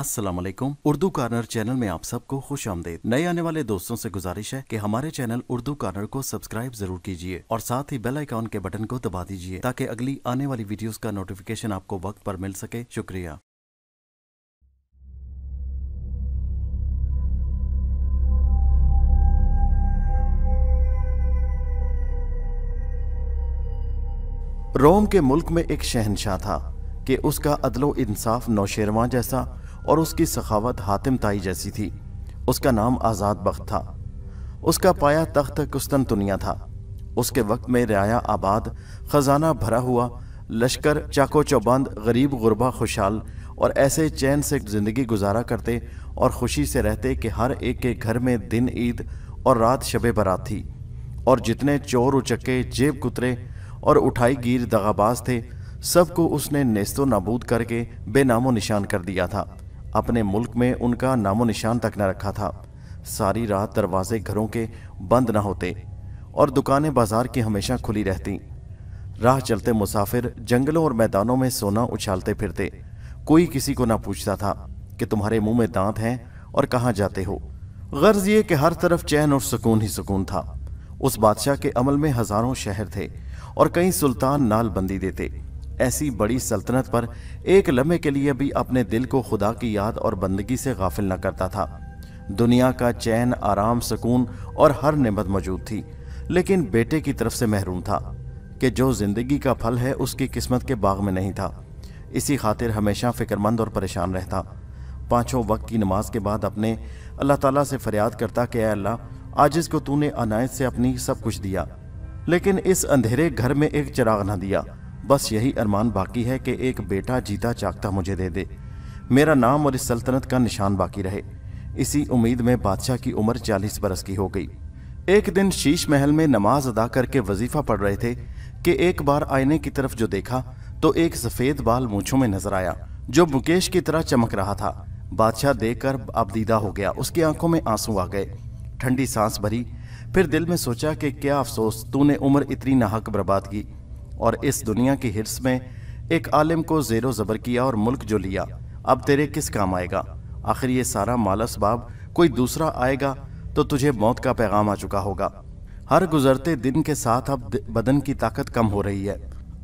Aslam Urdu corner channel में आप सबको खुश आमदेद नए आने वाले दोस्तों से गुजारिश है कि हमारे चैनल उर्दू कार्नर को सब्सक्राइब जरूर कीजिए और साथ ही बेल आइकॉन के बटन को दबा दीजिए ताकि अगली आने वाली वीडियोस का नोटिफिकेशन आपको वक्त पर मिल सके शुक्रिया रोम के मुल्क में एक शहनशाह था कि उसका अदलो इंसाफ नौशेरवा जैसा और उसकी सखावत हातिम ताई जैसी थी उसका नाम आज़ाद बख्त था उसका पाया तख्त कुस्तनतुनिया था उसके वक्त में रियाया आबाद खजाना भरा हुआ लश्कर चाको चौबंद गरीब गुरबा खुशहाल और ऐसे चैन से ज़िंदगी गुजारा करते और खुशी से रहते कि हर एक के घर में दिन ईद और रात शब बरात थी और जितने चोर उचके जेब कुतरे और उठाई गिर दगाबाज थे सबको उसने नेस्तो नबूद करके बेनामो निशान कर दिया था अपने मुल्क में उनका नामो निशान तक न रखा था सारी रात दरवाजे घरों के बंद न होते और दुकानें बाजार की हमेशा खुली रहती राह चलते मुसाफिर जंगलों और मैदानों में सोना उछालते फिरते कोई किसी को ना पूछता था कि तुम्हारे मुंह में दांत हैं और कहाँ जाते हो गर्ज ये कि हर तरफ चैन और सुकून ही सुकून था उस बादशाह के अमल में हजारों शहर थे और कई सुल्तान नाल बंदी देते ऐसी बड़ी सल्तनत पर एक लम्हे के लिए भी अपने दिल को खुदा की याद और बंदगी से गाफिल न करता था दुनिया का चैन आराम सुकून और हर नमत मौजूद थी लेकिन बेटे की तरफ से महरूम था कि जो जिंदगी का फल है उसकी किस्मत के बाग में नहीं था इसी खातिर हमेशा फिक्रमंद और परेशान रहता पाँचों वक्त की नमाज के बाद अपने अल्लाह ताला से फरियाद करता कि अल्लाह आज इसको तूने अनायत से अपनी सब कुछ दिया लेकिन इस अंधेरे घर में एक चिराग ना दिया बस यही अरमान बाकी है कि एक बेटा जीता जागता मुझे दे दे मेरा नाम और इस सल्तनत का निशान बाकी रहे इसी उम्मीद में बादशाह की उम्र चालीस बरस की हो गई एक दिन शीश महल में नमाज अदा करके वजीफा पढ़ रहे थे कि एक बार आईने की तरफ जो देखा तो एक सफ़ेद बाल मूछों में नजर आया जो मुकेश की तरह चमक रहा था बादशाह देखकर दीदा हो गया उसकी आंखों में आंसू आ गए ठंडी सांस भरी फिर दिल में सोचा कि क्या अफसोस तूने उम्र इतनी नाहक बर्बाद की और इस दुनिया की हिरस में एक आलिम को जेरो ज़बर किया और मुल्क जो लिया अब तेरे किस काम आएगा आखिर ये सारा मालस बाब कोई दूसरा आएगा तो तुझे मौत का पैगाम आ चुका होगा हर गुजरते दिन के साथ अब बदन की ताकत कम हो रही है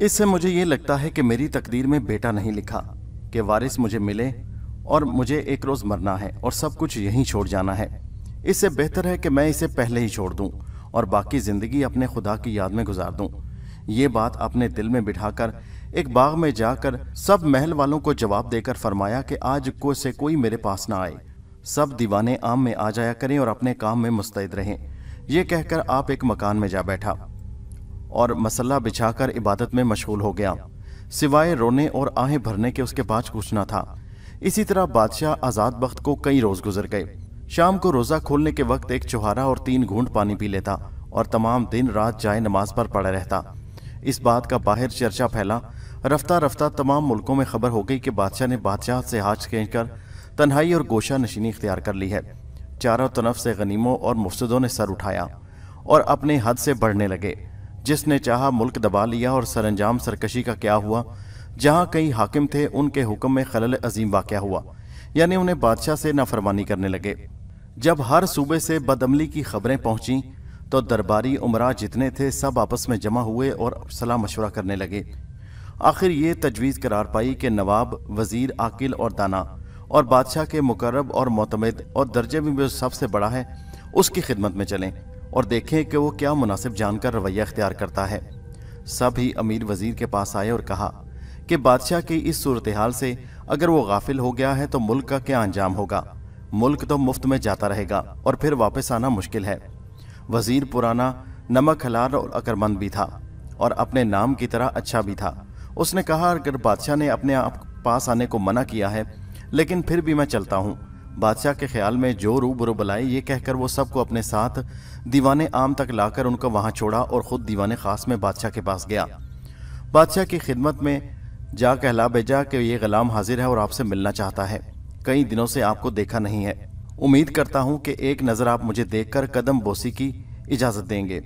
इससे मुझे ये लगता है कि मेरी तकदीर में बेटा नहीं लिखा कि वारिस मुझे मिले और मुझे एक रोज़ मरना है और सब कुछ यहीं छोड़ जाना है इससे बेहतर है कि मैं इसे पहले ही छोड़ दूँ और बाकी ज़िंदगी अपने खुदा की याद में गुजार दूँ ये बात अपने दिल में बिठाकर एक बाग में जाकर सब महल वालों को जवाब देकर फरमाया कि आज को से कोई मेरे पास ना आए सब दीवाने आम में आ जाया करें और अपने काम में मुस्तैद रहें कह कहकर आप एक मकान में जा बैठा और मसल्ला बिछाकर इबादत में मशगूल हो गया सिवाय रोने और आहें भरने के उसके पास कुछ ना था इसी तरह बादशाह आज़ाद बख्त को कई रोज़ गुजर गए शाम को रोज़ा खोलने के वक्त एक चौहारा और तीन घूंट पानी पी लेता और तमाम दिन रात जाए नमाज पर पड़ा रहता इस बात का बाहर चर्चा फैला रफ्ता रफ्ता तमाम मुल्कों में खबर हो गई कि बादशाह ने बादशाह से हाथ खींच कर तन्हाई और गोशा नशीनी इख्तियार कर ली है चारों तरफ से गनीमों और मुफसदों ने सर उठाया और अपने हद से बढ़ने लगे जिसने चाहा मुल्क दबा लिया और सरंजाम सरकशी का क्या हुआ जहाँ कई हाकिम थे उनके हुक्म में खलल अजीम वाक़ हुआ यानी उन्हें बादशाह से नाफरमानी करने लगे जब हर सूबे से बदअमली की खबरें पहुंची तो दरबारी उमरा जितने थे सब आपस में जमा हुए और सलाह मशवरा करने लगे आखिर ये तजवीज़ करार पाई कि नवाब वज़ीर आकिल और दाना और बादशाह के मुकरब और मतमद और दर्जे में जो सबसे बड़ा है उसकी खिदमत में चलें और देखें कि वो क्या मुनासिब जानकर रवैया अख्तियार करता है सब ही अमीर वज़ीर के पास आए और कहा कि बादशाह की इस सूरत हाल से अगर वो गाफिल हो गया है तो मुल्क का क्या अंजाम होगा मुल्क तो मुफ्त में जाता रहेगा और फिर वापस आना मुश्किल है वजीर पुराना नमक हलार और अकरमंद भी था और अपने नाम की तरह अच्छा भी था उसने कहा अगर बादशाह ने अपने आप पास आने को मना किया है लेकिन फिर भी मैं चलता हूँ बादशाह के ख्याल में जो रू बुरु बुलाए ये कहकर वो सबको अपने साथ दीवान आम तक लाकर उनको वहाँ छोड़ा और ख़ुद दीवान ख़ास में बादशाह के पास गया बादशाह की खिदमत में जा कहला भेजा कि ये ग़ुलाम हाजिर है और आपसे मिलना चाहता है कई दिनों से आपको देखा नहीं है उम्मीद करता हूं कि एक नज़र आप मुझे देखकर कदम बोसी की इजाज़त देंगे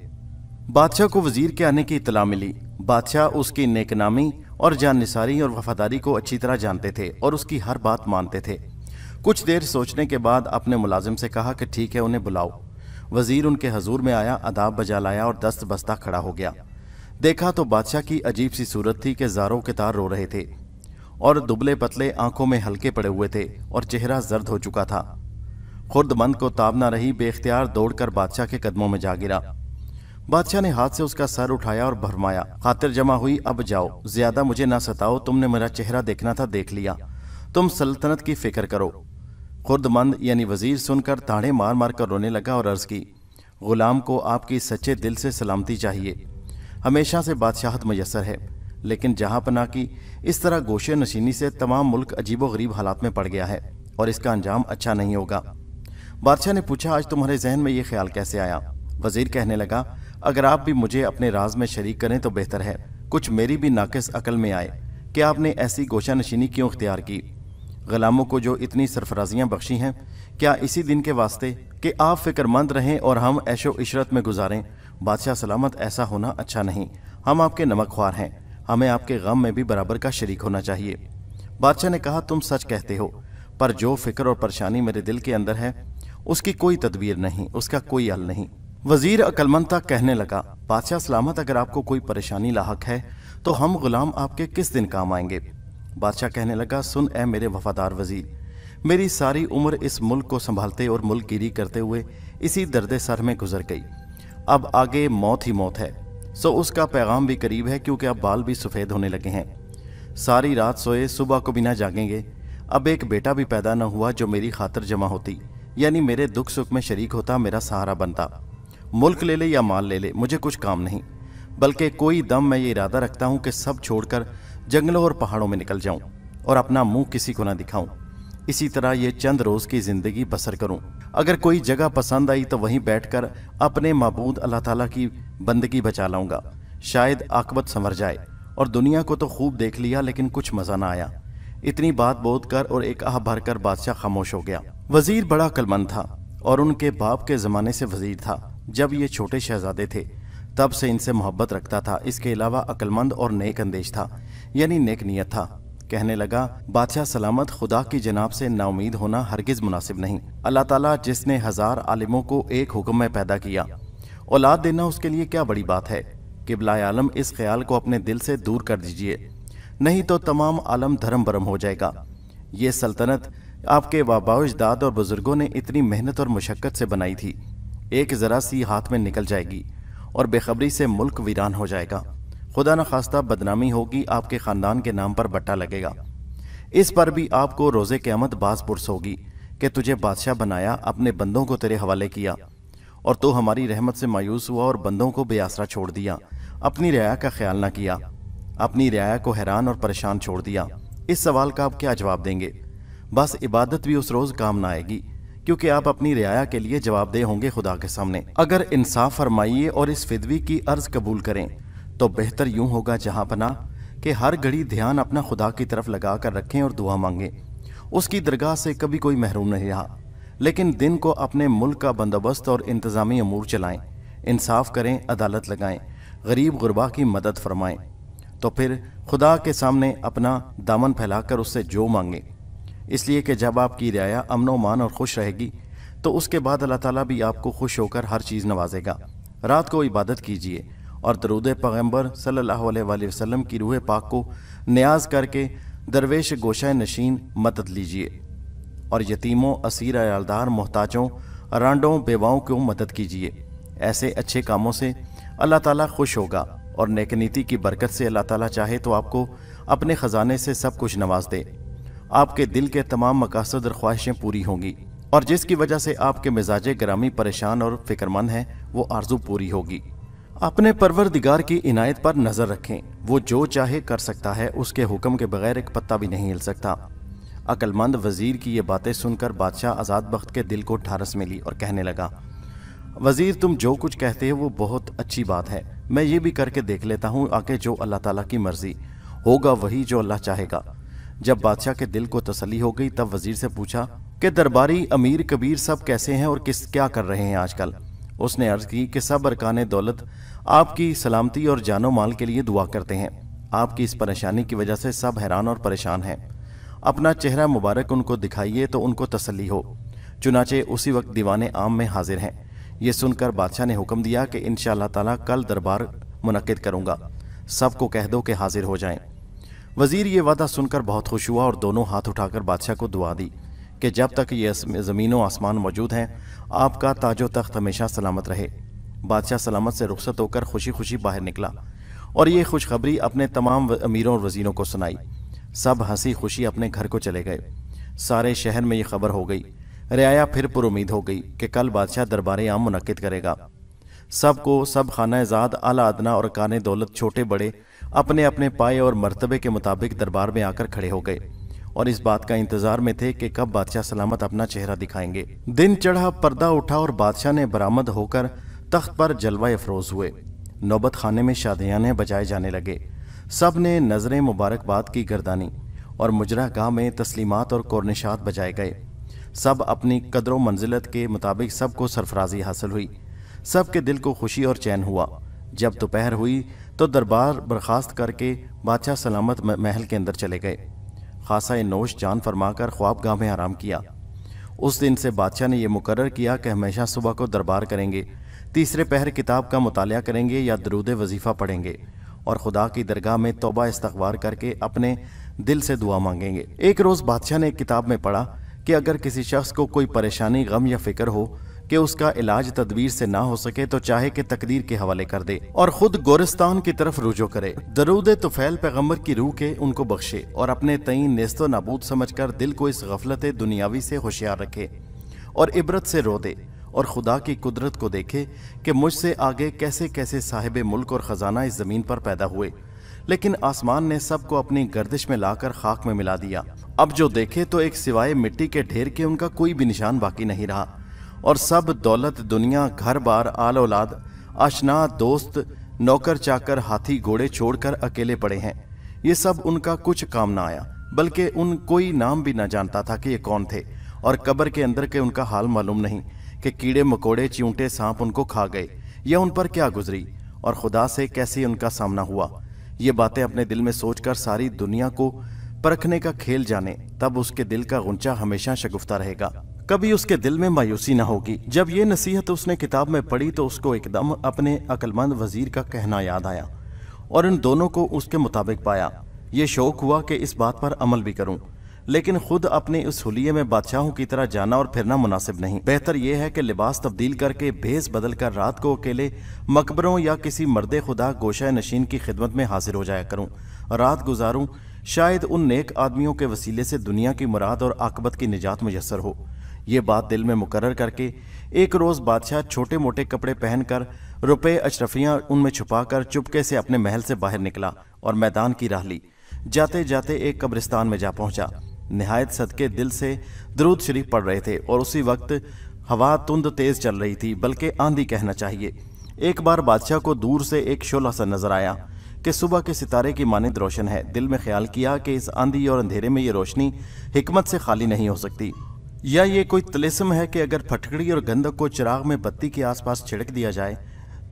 बादशाह को वजीर के आने की इतला मिली बादशाह उसकी नेकनामी और जान निसारी और वफादारी को अच्छी तरह जानते थे और उसकी हर बात मानते थे कुछ देर सोचने के बाद अपने मुलाजिम से कहा कि ठीक है उन्हें बुलाओ वजीर उनके हजूर में आया अदाब बजा लाया और दस्त बस्ता खड़ा हो गया देखा तो बादशाह की अजीब सी सूरत थी कि जारों के तार रो रहे थे और दुबले पतले आंखों में हल्के पड़े हुए थे और चेहरा जर्द हो चुका था खुर्दमंद को ताब ना रही बेख्तियार दौड़कर बादशाह के कदमों में जा गिरा बादशाह ने हाथ से उसका सर उठाया और भरमाया खातिर जमा हुई अब जाओ ज्यादा मुझे ना सताओ तुमने मेरा चेहरा देखना था देख लिया तुम सल्तनत की फिक्र करो खुर्दमंद यानी वजीर सुनकर ताड़े मार मार कर रोने लगा और अर्ज की गुलाम को आपकी सच्चे दिल से सलामती चाहिए हमेशा से बादशाहत मुयसर है लेकिन जहाँ पना की इस तरह गोशे नशीनी से तमाम मुल्क अजीबो गरीब हालात में पड़ गया है और इसका अंजाम अच्छा नहीं होगा बादशाह ने पूछा आज तुम्हारे जहन में ये ख्याल कैसे आया वजीर कहने लगा अगर आप भी मुझे अपने राज में शरीक करें तो बेहतर है कुछ मेरी भी नाकस अकल में आए कि आपने ऐसी गोशा नशीनी क्यों अख्तियार की गुलामों को जो इतनी सरफराजियाँ बख्शी हैं क्या इसी दिन के वास्ते कि आप फिक्रमंद रहें और हम ऐशो इशरत में गुजारें बादशाह सलामत ऐसा होना अच्छा नहीं हम आपके नमक ख्वार हैं हमें आपके गम में भी बराबर का शरीक होना चाहिए बादशाह ने कहा तुम सच कहते हो पर जो फिक्र और परेशानी मेरे दिल के अंदर है उसकी कोई तदबीर नहीं उसका कोई हल नहीं वजीर अकलमंदा कहने लगा बादशाह सलामत अगर आपको कोई परेशानी लाक है तो हम गुलाम आपके किस दिन काम आएंगे बादशाह कहने लगा सुन ए मेरे वफादार वजीर मेरी सारी उम्र इस मुल्क को संभालते और मुल्क गिरी करते हुए इसी दर्द सर में गुजर गई अब आगे मौत ही मौत है सो उसका पैगाम भी करीब है क्योंकि अब बाल भी सफ़ेद होने लगे हैं सारी रात सोए सुबह को बिना जागेंगे अब एक बेटा भी पैदा न हुआ जो मेरी खातर जमा होती यानी मेरे दुख सुख में शरीक होता मेरा सहारा बनता मुल्क ले ले या माल ले ले मुझे कुछ काम नहीं बल्कि कोई दम मैं ये इरादा रखता हूँ कि सब छोड़कर जंगलों और पहाड़ों में निकल जाऊँ और अपना मुंह किसी को ना दिखाऊं इसी तरह ये चंद रोज की जिंदगी बसर करूं अगर कोई जगह पसंद आई तो वहीं बैठकर अपने मबूद अल्लाह ताला की बंदगी बचा लाऊंगा शायद आकबत संवर जाए और दुनिया को तो खूब देख लिया लेकिन कुछ मज़ा ना आया इतनी बात बोध कर और एक आह भर कर बादशाह खामोश हो गया वजीर बड़ा कलमंद था और उनके बाप के ज़माने से वजीर था जब ये छोटे शहजादे थे तब से इनसे मोहब्बत रखता था इसके अलावा अक्लमंद और नेक अंदेश था यानी नेक नियत था कहने लगा बादशाह सलामत खुदा की जनाब से नाउमीद होना हरगिज़ मुनासिब नहीं अल्लाह ताला जिसने हज़ार आलिमों को एक हुक्म में पैदा किया औलाद देना उसके लिए क्या बड़ी बात है किबला आलम इस ख्याल को अपने दिल से दूर कर दीजिए नहीं तो तमाम आलम धर्म भरम हो जाएगा ये सल्तनत आपके वाबाव दाद और बुज़ुर्गों ने इतनी मेहनत और मशक्क़त से बनाई थी एक ज़रा सी हाथ में निकल जाएगी और बेखबरी से मुल्क वीरान हो जाएगा खुदा न खास्ता बदनामी होगी आपके ख़ानदान के नाम पर बट्टा लगेगा इस पर भी आपको रोज़े क़्यामत बास पुरस होगी कि तुझे बादशाह बनाया अपने बंदों को तेरे हवाले किया और तो हमारी रहमत से मायूस हुआ और बंदों को बेआसरा छोड़ दिया अपनी रया का ख्याल ना किया अपनी रियाया को हैरान और परेशान छोड़ दिया इस सवाल का आप क्या जवाब देंगे बस इबादत भी उस रोज काम ना आएगी क्योंकि आप अपनी रियाया के लिए जवाबदेह होंगे खुदा के सामने अगर इंसाफ फरमाइए और इस फिदवी की अर्ज कबूल करें तो बेहतर यूं होगा जहां पना कि हर घड़ी ध्यान अपना खुदा की तरफ लगा कर रखें और दुआ मांगें उसकी दरगाह से कभी कोई महरूम नहीं रहा लेकिन दिन को अपने मुल्क का बंदोबस्त और इंतज़ामी अमूर चलाएं इंसाफ करें अदालत लगाएं गरीब गुरबा की मदद फरमाएं तो फिर खुदा के सामने अपना दामन फैलाकर उससे जो मांगे इसलिए कि जब आपकी रियाया अमन मान और खुश रहेगी तो उसके बाद अल्लाह ताला भी आपको खुश होकर हर चीज़ नवाजेगा रात को इबादत कीजिए और दरूद पैगम्बर सल्लल्लाहु अलैहि वसल्लम की रूह पाक को न्याज करके दरवेश गोशा नशीन मदद लीजिए और यतीमों असीर यालदार मोहताजों रांडों बेवाओं को मदद कीजिए ऐसे अच्छे कामों से अल्लाह ताला खुश होगा और नेकनीति की बरकत से अल्लाह ताला चाहे तो आपको अपने ख़जाने से सब कुछ नवाज दे आपके दिल के तमाम मकासद और ख्वाहिशें पूरी होंगी और जिसकी वजह से आपके मिजाज ग्रामी परेशान और फिक्रमंद हैं वो आरजू पूरी होगी अपने परवरदिगार की इनायत पर नज़र रखें वो जो चाहे कर सकता है उसके हुक्म के बगैर एक पत्ता भी नहीं हिल सकता अक्लमंद वज़ीर की ये बातें सुनकर बादशाह आज़ाद बख्त के दिल को ठारस मिली और कहने लगा वज़ीर तुम जो कुछ कहते हो वो बहुत अच्छी बात है मैं ये भी करके देख लेता हूँ आके जो अल्लाह ताला की मर्जी होगा वही जो अल्लाह चाहेगा जब बादशाह के दिल को तसली हो गई तब वजीर से पूछा कि दरबारी अमीर कबीर सब कैसे हैं और किस क्या कर रहे हैं आजकल उसने अर्ज की कि सब अरकान दौलत आपकी सलामती और जानो माल के लिए दुआ करते हैं आपकी इस परेशानी की वजह से सब हैरान और परेशान हैं अपना चेहरा मुबारक उनको दिखाइए तो उनको तसली हो चुनाचे उसी वक्त दीवाने आम में हाजिर हैं ये सुनकर बादशाह ने हुक्म दिया कि इन तला कल दरबार मुनद करूँगा सबको कह दो कि हाजिर हो जाएं। वज़ीर ये वादा सुनकर बहुत खुश हुआ और दोनों हाथ उठाकर बादशाह को दुआ दी कि जब तक ये ज़मीन व आसमान मौजूद हैं आपका ताजो तख्त हमेशा सलामत रहे बादशाह सलामत से रुखसत होकर खुशी खुशी बाहर निकला और ये खुशखबरी अपने तमाम अमीरों और वजीरों को सुनाई सब हंसी खुशी अपने घर को चले गए सारे शहर में ये खबर हो गई रियाया फिर उम्मीद हो गई कि कल बादशाह दरबार आम मुनद करेगा सबको सब, सब खाना ज़ाद अला अदना और कान दौलत छोटे बड़े अपने अपने पाए और मरतबे के मुताबिक दरबार में आकर खड़े हो गए और इस बात का इंतजार में थे कि कब बादशाह सलामत अपना चेहरा दिखाएंगे दिन चढ़ा पर्दा उठा और बादशाह ने बरामद होकर तख्त पर जलवा अफरोज हुए नौबत खाने में शादियाने बजाए जाने लगे सब ने नजरें मुबारकबाद की गर्दानी और मुजरा गाह में तस्लीमात और कौरनिशात बजाए गए सब अपनी कदर मंजिलत के मुताबिक सबको सरफराजी हासिल हुई सबके दिल को खुशी और चैन हुआ जब दोपहर हुई तो दरबार बर्खास्त करके बादशाह सलामत महल के अंदर चले गए खासा नोश जान फरमाकर ख्वाब गाह में आराम किया उस दिन से बादशाह ने यह मुकर किया कि हमेशा सुबह को दरबार करेंगे तीसरे पहर किताब का मुताल करेंगे या दरूद वजीफ़ा पढ़ेंगे और खुदा की दरगाह में तोबा इस्तवार करके अपने दिल से दुआ मांगेंगे एक रोज़ बादशाह ने किताब में पढ़ा कि अगर किसी शख्स को कोई परेशानी गम या फिक्र हो कि उसका इलाज तदवीर से ना हो सके तो चाहे कि तकदीर के हवाले कर दे और खुद गोरिस्तान की तरफ रुझो करे दरूद तुफैल पैगम्बर की रूह के उनको बख्शे और अपने तई नेस्तो नाबूद समझ कर दिल को इस गफलत दुनियावी से होशियार रखे और इबरत से रो दे और खुदा की कुदरत को देखे कि मुझसे आगे कैसे कैसे साहिब मुल्क और ख़जाना इस ज़मीन पर पैदा हुए लेकिन आसमान ने सबको अपनी गर्दिश में लाकर खाक में मिला दिया अब जो देखे तो एक सिवाय मिट्टी के ढेर के उनका कोई भी निशान बाकी नहीं रहा और सब दौलत दुनिया घर बार आल औलाद अशना दोस्त नौकर चाकर हाथी घोड़े छोड़कर अकेले पड़े हैं ये सब उनका कुछ काम ना आया बल्कि उन कोई नाम भी ना जानता था कि ये कौन थे और कब्र के अंदर के उनका हाल मालूम नहीं कि कीड़े मकोड़े चिूंटे सांप उनको खा गए या उन पर क्या गुजरी और खुदा से कैसे उनका सामना हुआ ये बातें अपने दिल में सोचकर सारी दुनिया को परखने का खेल जाने तब उसके दिल का गुंचा हमेशा शगुफ्ता रहेगा कभी उसके दिल में मायूसी न होगी जब ये नसीहत उसने किताब में पढ़ी तो उसको एकदम अपने अक्लमंद वजीर का कहना याद आया और इन दोनों को उसके मुताबिक पाया ये शौक हुआ कि इस बात पर अमल भी करूं लेकिन खुद अपने उस हुलिये में बादशाहों की तरह जाना और फिरना मुनासिब नहीं बेहतर यह है कि लिबास तब्दील करके भेस बदल कर रात को अकेले मकबरों या किसी मर्द खुदा गोशा नशीन की खिदमत में हाजिर हो जाया करूँ रात गुजारूँ शायद उन नेक आदमियों के वसीले से दुनिया की मुराद और आकबत की निजात मुयसर हो ये बात दिल में मुकर करके एक रोज़ बादशाह छोटे मोटे कपड़े पहनकर रुपए अशरफिया उनमें छुपाकर चुपके से अपने महल से बाहर निकला और मैदान की राह ली जाते जाते एक कब्रिस्तान में जा पहुंचा नहायत सदके दिल से दरूद शरीफ पढ़ रहे थे और उसी वक्त हवा तुंद तेज़ चल रही थी बल्कि आंधी कहना चाहिए एक बार बादशाह को दूर से एक शोला सा नजर आया कि सुबह के सितारे की मानद रोशन है दिल में ख्याल किया कि इस आंधी और अंधेरे में ये रोशनी हमत से खाली नहीं हो सकती या ये कोई तलिस्म है कि अगर फटकड़ी और गंधक को चिराग में बत्ती के आसपास छिड़क दिया जाए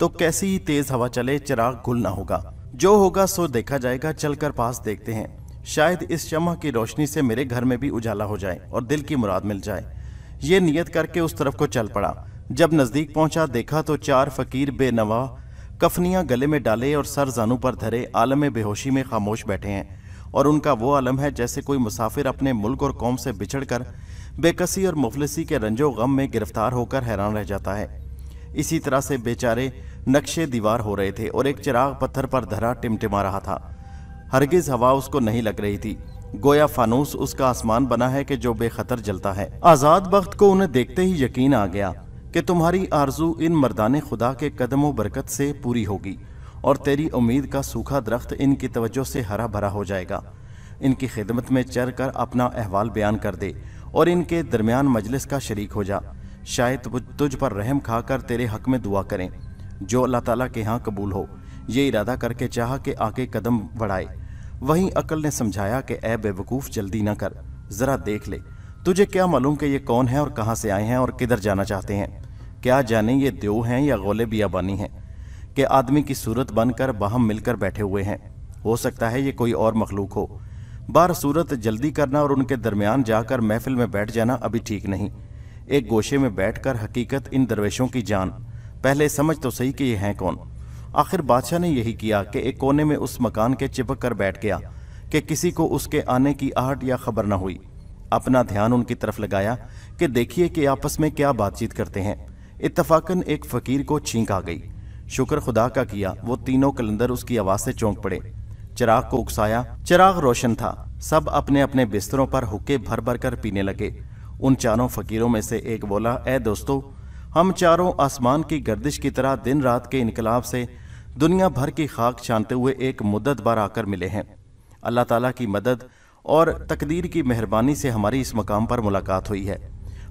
तो कैसी ही तेज़ हवा चले चिराग घुल ना होगा जो होगा सो देखा जाएगा चलकर पास देखते हैं शायद इस शमह की रोशनी से मेरे घर में भी उजाला हो जाए और दिल की मुराद मिल जाए ये नियत करके उस तरफ को चल पड़ा जब नज़दीक पहुंचा देखा तो चार फकीर बेनवा कफनियाँ गले में डाले और सर जानू पर धरे आलम बेहोशी में खामोश बैठे हैं और उनका वो आलम है जैसे कोई मुसाफिर अपने मुल्क और कौम से बिछड़कर बेकसी और मुफलसी के रंजो गम में गिरफ्तार होकर हैरान रह जाता है इसी तरह से बेचारे नक्शे दीवार हो रहे थे और एक चिराग पत्थर पर धरा टिमटिमा रहा था हरगिज हवा उसको नहीं लग रही थी गोया फानूस उसका आसमान बना है कि जो बेखतर जलता है आजाद वक्त को उन्हें देखते ही यकीन आ गया कि तुम्हारी आरजू इन मर्दान खुदा के कदमों बरकत से पूरी होगी और तेरी उम्मीद का सूखा दरख्त इनकी तवज्जो से हरा भरा हो जाएगा इनकी खिदमत में चर कर अपना अहवाल बयान कर दे और इनके दरमियान मजलिस का शरीक हो जा शायद तुझ पर रहम खाकर तेरे हक में दुआ करें जो अल्लाह ताला के यहाँ कबूल हो ये इरादा करके चाह के आगे कदम बढ़ाए वहीं अकल ने समझाया कि ए बेवकूफ़ जल्दी ना कर ज़रा देख ले तुझे क्या मालूम कि ये कौन है और कहाँ से आए हैं और किधर जाना चाहते हैं क्या जाने ये देव हैं या गोले बियाबानी हैं कि आदमी की सूरत बनकर बाहम मिलकर बैठे हुए हैं हो सकता है ये कोई और मखलूक हो बार सूरत जल्दी करना और उनके दरमियान जाकर महफिल में बैठ जाना अभी ठीक नहीं एक गोशे में बैठकर हकीकत इन दरवेशों की जान पहले समझ तो सही कि ये हैं कौन आखिर बादशाह ने यही किया कि एक कोने में उस मकान के चिपक कर बैठ गया कि किसी को उसके आने की आहट या खबर न हुई अपना ध्यान उनकी तरफ लगाया कि देखिए कि आपस में क्या बातचीत करते हैं इतफाकन एक फकीर को छींक आ गई शुक्र खुदा का किया वो तीनों कलंदर उसकी आवाज से चौंक पड़े चिराग को उकसाया चिराग रोशन था सब अपने अपने बिस्तरों पर हुक्के भर भर कर पीने लगे उन चारों फकीरों में से एक बोला ए दोस्तों हम चारों आसमान की गर्दिश की तरह दिन रात के इनकलाब से दुनिया भर की खाक छानते हुए एक मुद्दत बार आकर मिले हैं अल्लाह ताला की मदद और तकदीर की मेहरबानी से हमारी इस मकाम पर मुलाकात हुई है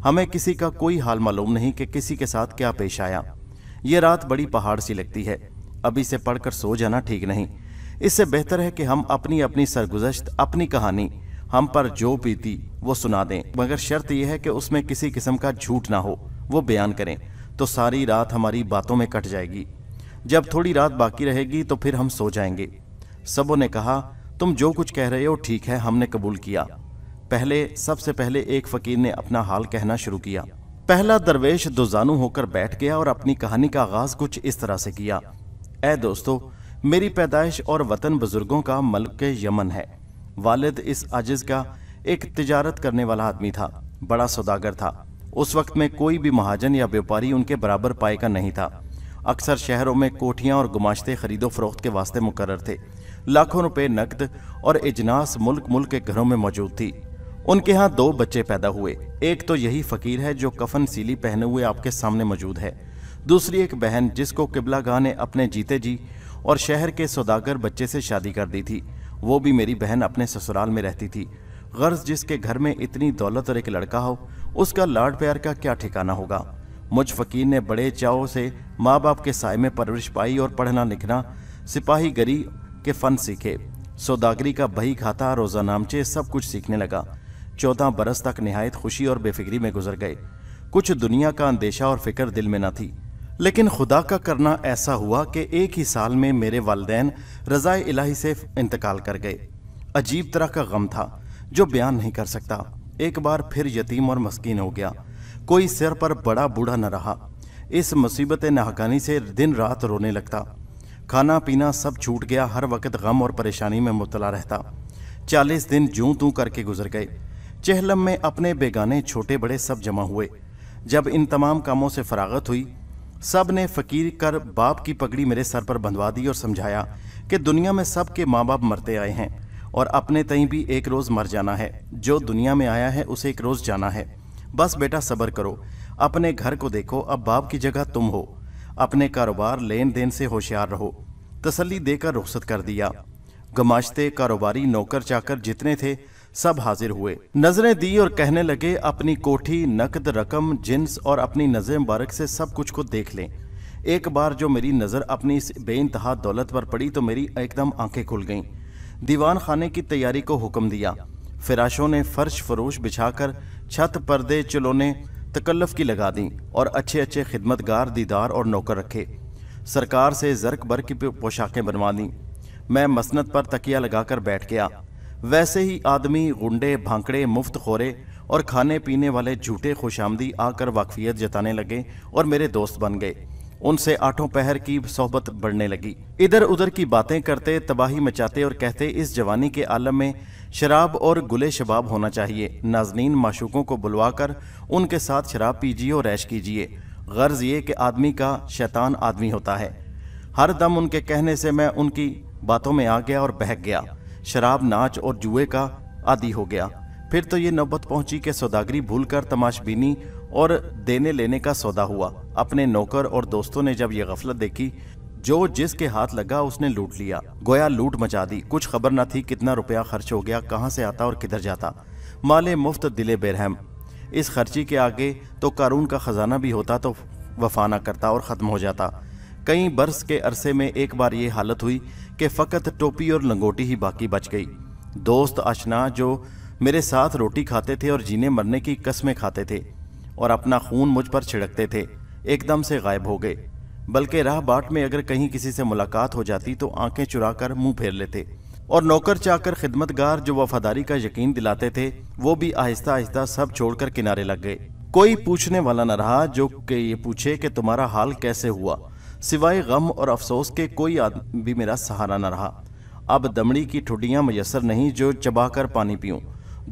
हमें किसी का कोई हाल मालूम नहीं कि किसी के साथ क्या पेश आया ये रात बड़ी पहाड़ सी लगती है अभी से पढ़कर सो जाना ठीक नहीं इससे बेहतर है कि हम अपनी अपनी सरगुजश्त अपनी कहानी हम पर जो बीती वो सुना दें मगर शर्त यह है कि उसमें किसी किस्म का झूठ ना हो वो बयान करें तो सारी रात हमारी बातों में कट जाएगी जब थोड़ी रात बाकी रहेगी तो फिर हम सो जाएंगे सबों ने कहा तुम जो कुछ कह रहे हो ठीक है हमने कबूल किया पहले सबसे पहले एक फकीर ने अपना हाल कहना शुरू किया पहला दरवेश दोजानू होकर बैठ गया और अपनी कहानी का आगाज कुछ इस तरह से किया ए दोस्तों मेरी पैदाइश और वतन बुजुर्गों का मल्क यमन है वालिद इस आजिज का एक तिजारत करने वाला आदमी था बड़ा सौदागर था उस वक्त में कोई भी महाजन या व्यापारी उनके बराबर पाए का नहीं था अक्सर शहरों में कोठियाँ और गुमाश्ते खरीदो फरोख्त के वास्ते मुकर थे लाखों रुपए नकद और इजनास मुल्क मुल्क के घरों में मौजूद थी उनके यहाँ दो बच्चे पैदा हुए एक तो यही फकीर है जो कफन सीली पहने हुए आपके सामने मौजूद है दूसरी एक बहन जिसको किबला गाह ने अपने जीते जी और शहर के सौदागर बच्चे से शादी कर दी थी वो भी मेरी बहन अपने ससुराल में रहती थी गर्ज जिसके घर में इतनी दौलत और एक लड़का हो उसका लाड प्यार का क्या ठिकाना होगा मुझ फकीर ने बड़े चाव से माँ बाप के साय में परवरिश पाई और पढ़ना लिखना सिपाही गरी के फन सीखे सौदागरी का बही खाता रोज़ा नामचे सब कुछ सीखने लगा चौदह बरस तक नहायत खुशी और बेफिक्री में गुजर गए कुछ दुनिया का अंदेशा और फिक्र दिल में न थी लेकिन खुदा का करना ऐसा हुआ कि एक ही साल में मेरे वालदेन रज़ाए इलाही से इंतकाल कर गए अजीब तरह का गम था जो बयान नहीं कर सकता एक बार फिर यतीम और मस्किन हो गया कोई सिर पर बड़ा बूढ़ा न रहा इस मुसीबत नहकानी से दिन रात रोने लगता खाना पीना सब छूट गया हर वक्त गम और परेशानी में मुबला रहता चालीस दिन जूं तू करके गुजर गए चेहलम में अपने बेगाने छोटे बड़े सब जमा हुए जब इन तमाम कामों से फरागत हुई सब ने फकीर कर बाप की पगड़ी मेरे सर पर बंधवा दी और समझाया कि दुनिया में सब के माँ बाप मरते आए हैं और अपने तई भी एक रोज़ मर जाना है जो दुनिया में आया है उसे एक रोज़ जाना है बस बेटा सबर करो अपने घर को देखो अब बाप की जगह तुम हो अपने कारोबार लेन देन से होशियार रहो तसली देकर रुखसत कर दिया गमाशते कारोबारी नौकर चाकर जितने थे सब हाजिर हुए नजरें दी और कहने लगे अपनी कोठी नकद रकम जिन्स और अपनी नजर मुबारक से सब कुछ को देख लें एक बार जो मेरी नज़र अपनी इस बेानतहा दौलत पर पड़ी तो मेरी एकदम आंखें खुल गईं दीवान खाने की तैयारी को हुक्म दिया फिराशों ने फर्श फरोश बिछाकर छत पर्दे चलोने तकल्लफ की लगा दी और अच्छे अच्छे खिदमतगार दीदार और नौकर रखे सरकार से जरक भर की पोशाकें बनवा दी मैं मसनत पर तकिया लगाकर बैठ गया वैसे ही आदमी गुंडे भांकड़े मुफ्त खोरे और खाने पीने वाले झूठे खुशामदी आकर वाकफियत जताने लगे और मेरे दोस्त बन गए उनसे आठों पहर की सोहबत बढ़ने लगी इधर उधर की बातें करते तबाही मचाते और कहते इस जवानी के आलम में शराब और गुले शबाब होना चाहिए नाजनीन माशूकों को बुलवाकर उनके साथ शराब पीजिए और ऐश कीजिए गर्ज ये कि आदमी का शैतान आदमी होता है हर दम उनके कहने से मैं उनकी बातों में आ गया और बहक गया शराब नाच और जुए का आदि हो गया फिर तो ये नौबत पहुंची कि सौदागरी भूलकर तमाशबीनी और देने लेने का सौदा हुआ अपने नौकर और दोस्तों ने जब यह गफलत देखी जो जिसके हाथ लगा उसने लूट लिया गोया लूट मचा दी कुछ खबर न थी कितना रुपया खर्च हो गया कहाँ से आता और किधर जाता माले मुफ्त दिले बेरहम इस खर्ची के आगे तो कारून का खजाना भी होता तो वफाना करता और ख़त्म हो जाता कई बरस के अरसे में एक बार ये हालत हुई कि फ़कत टोपी और लंगोटी ही बाकी बच गई दोस्त अशना जो मेरे साथ रोटी खाते थे और जीने मरने की कस्में खाते थे और अपना खून मुझ पर छिड़कते थे एकदम से गायब हो गए बल्कि राह बाट में अगर कहीं किसी से मुलाकात हो जाती तो आंखें चुराकर मुंह फेर लेते और नौकर चाकर खिदमतगार जो वफादारी का यकीन दिलाते थे वो भी आहिस्ता आहिस्ता सब छोड़कर किनारे लग गए कोई पूछने वाला न रहा जो कि ये पूछे कि तुम्हारा हाल कैसे हुआ सिवाय गम और अफसोस के कोई आदमी भी मेरा सहारा न रहा अब दमड़ी की ठुडियाँ मैसर नहीं जो चबा पानी पीऊँ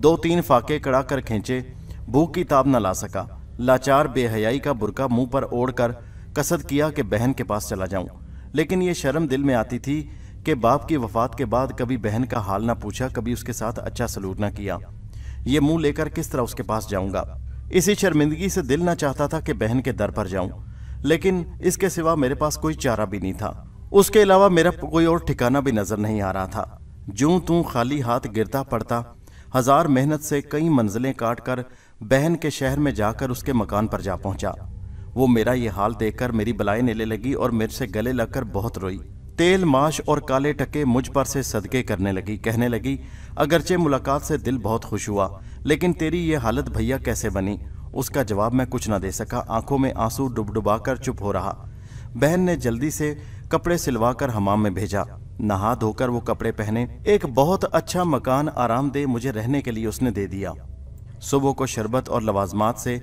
दो तीन फाके कड़ा कर खींचे भूख की ताब न ला सका लाचार बेहयाई का बुरका मुंह पर ओढ़कर कसद किया कि बहन के पास चला जाऊं लेकिन यह शर्म दिल में आती थी कि बाप की वफात के बाद कभी बहन का हाल ना पूछा कभी उसके साथ अच्छा सलूक ना किया ये मुंह लेकर किस तरह उसके पास जाऊंगा इसी शर्मिंदगी से दिल ना चाहता था कि बहन के दर पर जाऊं लेकिन इसके सिवा मेरे पास कोई चारा भी नहीं था उसके अलावा मेरा कोई और ठिकाना भी नजर नहीं आ रहा था जूं तू खाली हाथ गिरता पड़ता हजार मेहनत से कई मंजिलें काट कर बहन के शहर में जाकर उसके मकान पर जा पहुंचा वो मेरा ये हाल देखकर मेरी बलाएं लेने लगी और मेरे से गले लगकर बहुत रोई तेल माश और काले टके मुझ पर से सदके करने लगी कहने लगी अगरचे मुलाकात से दिल बहुत खुश हुआ लेकिन तेरी ये हालत भैया कैसे बनी उसका जवाब मैं कुछ ना दे सका आंखों में आंसू डुबडुबा कर चुप हो रहा बहन ने जल्दी से कपड़े सिलवा कर हमाम में भेजा नहा धोकर वो कपड़े पहने एक बहुत अच्छा मकान आरामदेह मुझे रहने के लिए उसने दे दिया सुबह को शरबत और लवाजमात से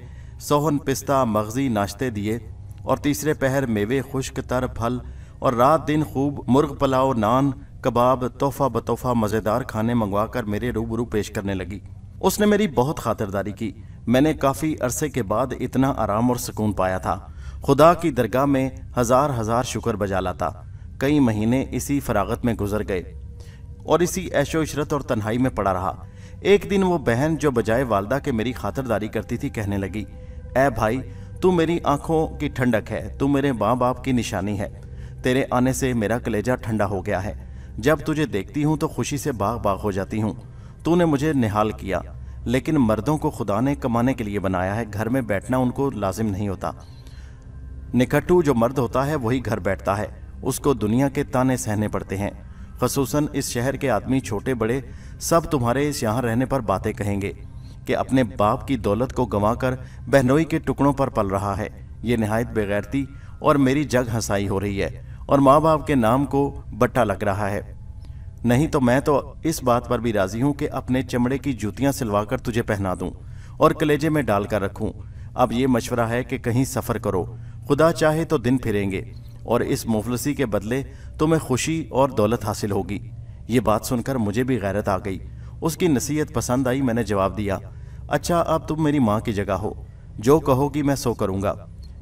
सोहन पिस्ता मगजी नाश्ते दिए और तीसरे पहर मेवे खुश्क तर फल और रात दिन खूब मुर्ग पुलाव नान कबाब तोहफा बतोहफा मज़ेदार खाने मंगवा कर मेरे रूबरू पेश करने लगी उसने मेरी बहुत खातिरदारी की मैंने काफ़ी अरसे के बाद इतना आराम और सुकून पाया था खुदा की दरगाह में हज़ार हज़ार शुक्र बजा लाता कई महीने इसी फरागत में गुजर गए और इसी ऐशो इशरत और तन्हाई में पड़ा रहा एक दिन वो बहन जो बजाय वालदा के मेरी खातरदारी करती थी कहने लगी ऐ भाई तू मेरी आंखों की ठंडक है तू मेरे माँ बाप की निशानी है तेरे आने से मेरा कलेजा ठंडा हो गया है जब तुझे देखती हूँ तो खुशी से बाग बाग हो जाती हूँ तूने मुझे निहाल किया लेकिन मर्दों को खुदा ने कमाने के लिए बनाया है घर में बैठना उनको लाजिम नहीं होता निकटू जो मर्द होता है वही घर बैठता है उसको दुनिया के ताने सहने पड़ते हैं खसूसन इस शहर के आदमी छोटे बड़े सब तुम्हारे इस यहाँ रहने पर बातें कहेंगे कि अपने बाप की दौलत को गंवाकर बहनोई के टुकड़ों पर पल रहा है ये नहायत बेगैरती और मेरी जग हंसाई हो रही है और माँ बाप के नाम को बट्टा लग रहा है नहीं तो मैं तो इस बात पर भी राजी हूं कि अपने चमड़े की सिलवा सिलवाकर तुझे पहना दूं और कलेजे में डालकर रखूँ अब ये मशवरा है कि कहीं सफ़र करो खुदा चाहे तो दिन फिरेंगे और इस मुफलसी के बदले तुम्हें तो खुशी और दौलत हासिल होगी ये बात सुनकर मुझे भी गैरत आ गई उसकी नसीहत पसंद आई मैंने जवाब दिया अच्छा अब तुम मेरी माँ की जगह हो जो कहोगी मैं सो करूँगा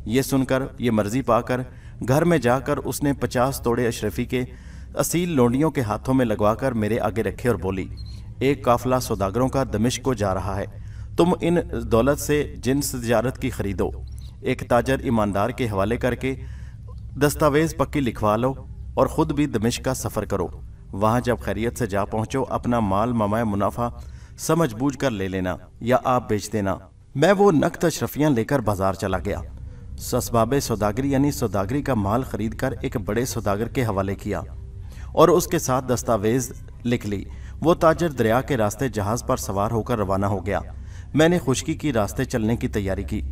ये सुनकर ये मर्जी पाकर घर में जाकर उसने पचास तोड़े अशरफी के असील लोंडियों के हाथों में लगवाकर मेरे आगे रखे और बोली एक काफिला सौदागरों का दमिश्क को जा रहा है तुम इन दौलत से जिन्स तजारत की खरीदो एक ताजर ईमानदार के हवाले करके दस्तावेज़ पक्की लिखवा लो और ख़ुद भी दमिश का सफ़र करो वहां जब खैरियत से जा पहुंचो अपना माल ममाय मुनाफा समझ बूझ कर ले लेना या आप बेच देना मैं वो नकद अशरफियां लेकर बाजार चला गया ससबाब सौदागरी यानी सौदागरी का माल खरीद कर एक बड़े सौदागर के हवाले किया और उसके साथ दस्तावेज लिख ली वो ताजर दरिया के रास्ते जहाज़ पर सवार होकर रवाना हो गया मैंने खुशकी की रास्ते चलने की तैयारी की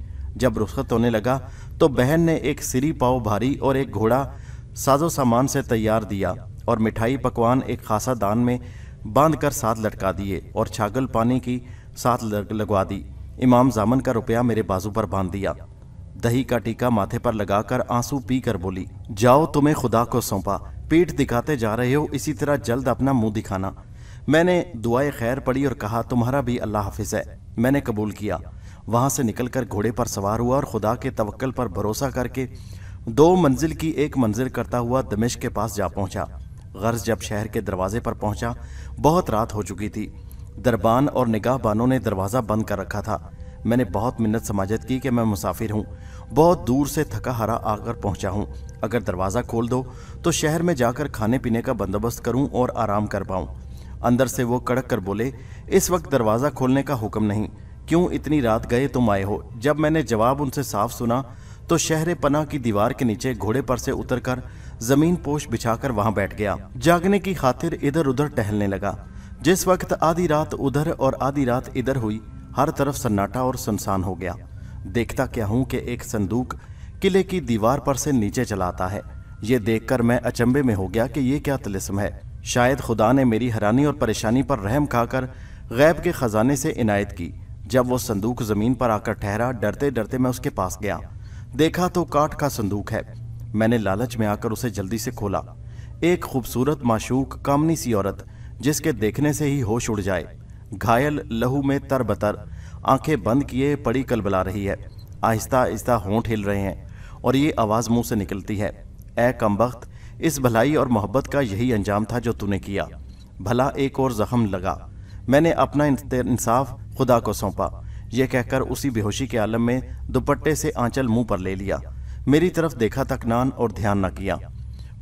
जब रुखत होने लगा तो बहन ने एक सिरी पाव भारी और एक घोड़ा साजो सामान से तैयार दिया और मिठाई पकवान एक खासा दान में बांध कर साथ लटका दिए और छागल पानी की साथ लगवा दी इमाम जामन का रुपया मेरे बाजू पर बांध दिया दही का टीका माथे पर लगाकर आंसू पी कर बोली जाओ तुम्हें खुदा को सौंपा पीठ दिखाते जा रहे हो इसी तरह जल्द अपना मुंह दिखाना मैंने दुआए खैर पड़ी और कहा तुम्हारा भी अल्लाह हाफिज है मैंने कबूल किया वहां से निकलकर घोड़े पर सवार हुआ और खुदा के तवक्ल पर भरोसा करके दो मंजिल की एक मंजिल करता हुआ दमिश के पास जा पहुंचा गर्ज जब शहर के दरवाजे पर पहुंचा बहुत रात हो चुकी थी दरबान और निगाह बानों ने दरवाज़ा बंद कर रखा था मैंने बहुत मिन्नत समाजत की कि मैं मुसाफिर हूँ बहुत दूर से थका हरा आकर पहुंचा हूँ अगर दरवाज़ा खोल दो तो शहर में जाकर खाने पीने का बंदोबस्त करूँ और आराम कर पाऊँ अंदर से वो कड़क कर बोले इस वक्त दरवाज़ा खोलने का हुक्म नहीं क्यों इतनी रात गए तुम आए हो जब मैंने जवाब उनसे साफ सुना तो शहरे पना की दीवार के नीचे घोड़े पर से उतरकर जमीन पोश बिछाकर वहां बैठ गया जागने की खातिर इधर उधर टहलने लगा जिस वक्त आधी रात उधर और आधी रात इधर हुई हर तरफ सन्नाटा और सुनसान हो गया देखता क्या हूं कि एक संदूक किले की दीवार पर से नीचे चलाता है ये देखकर मैं अचंबे में हो गया कि ये क्या तिलिस्म है शायद खुदा ने मेरी हैरानी और परेशानी पर रहम खाकर गैब के ख़जाने से इनायत की जब वो संदूक ज़मीन पर आकर ठहरा डरते डरते मैं उसके पास गया देखा तो काट का संदूक है मैंने लालच में आकर उसे जल्दी से खोला एक खूबसूरत माशूक कामनी सी औरत जिसके देखने से ही होश उड़ जाए घायल लहू में तर बतर आंखें बंद किए पड़ी कलबला रही है आहिस्ता आहिस्ता होंठ हिल रहे हैं और ये आवाज़ मुंह से निकलती है ए कम इस भलाई और मोहब्बत का यही अंजाम था जो तूने किया भला एक और जख्म लगा मैंने अपना इंसाफ खुदा को सौंपा यह कहकर उसी बेहोशी के आलम में दुपट्टे से आंचल मुंह पर ले लिया मेरी तरफ देखा तक नान और ध्यान न किया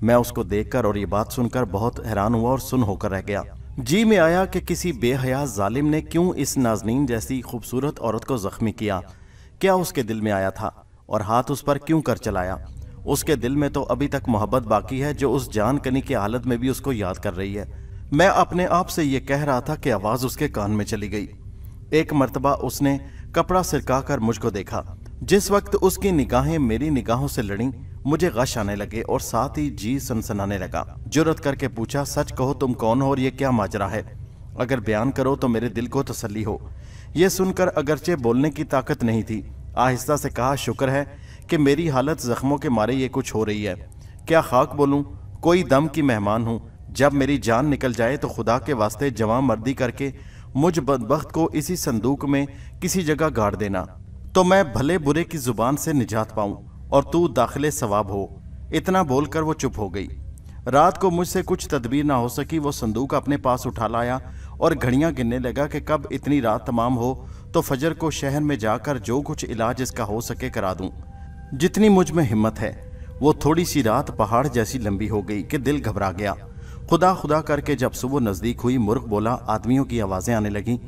मैं उसको देखकर और ये बात सुनकर बहुत हैरान हुआ और सुन होकर रह गया जी में आया कि किसी बेहया जालिम ने क्यों इस नाजनीन जैसी खूबसूरत औरत को जख्मी किया क्या उसके दिल में आया था और हाथ उस पर क्यों कर चलाया उसके दिल में तो अभी तक मोहब्बत बाकी है जो उस जान कनी की हालत में भी उसको याद कर रही है मैं अपने आप से ये कह रहा था कि आवाज उसके कान में चली गई एक मरतबा उसने कपड़ा सिरकाकर मुझको देखा जिस वक्त उसकी निगाहें मेरी निगाहों से लड़ी मुझे गश आने लगे और साथ ही जी सनसनाने लगा जुरत करके पूछा सच कहो तुम कौन हो और ये क्या माजरा है अगर बयान करो तो मेरे दिल को तसली हो यह सुनकर अगरचे बोलने की ताकत नहीं थी आहिस्ता से कहा शुक्र है कि मेरी हालत जख्मों के मारे ये कुछ हो रही है क्या खाक बोलूँ कोई दम की मेहमान हूँ जब मेरी जान निकल जाए तो खुदा के वास्ते जवां मर्दी करके मुझ बदबخت को इसी संदूक में किसी जगह गाड़ देना तो मैं भले बुरे की जुबान से निजात पाऊं और तू दाखिले सवाब हो इतना बोलकर वो चुप हो गई रात को मुझसे कुछ तदबीर ना हो सकी वो संदूक अपने पास उठा लाया और घड़ियां गिनने लगा कि कब इतनी रात तमाम हो तो फजर को शहर में जाकर जो कुछ इलाज इसका हो सके करा दूं जितनी मुझ में हिम्मत है वो थोड़ी सी रात पहाड़ जैसी लंबी हो गई कि दिल घबरा गया खुदा खुदा करके जब सुबह नज़दीक हुई मुर्ख बोला आदमियों की आवाज़ें आने लगीं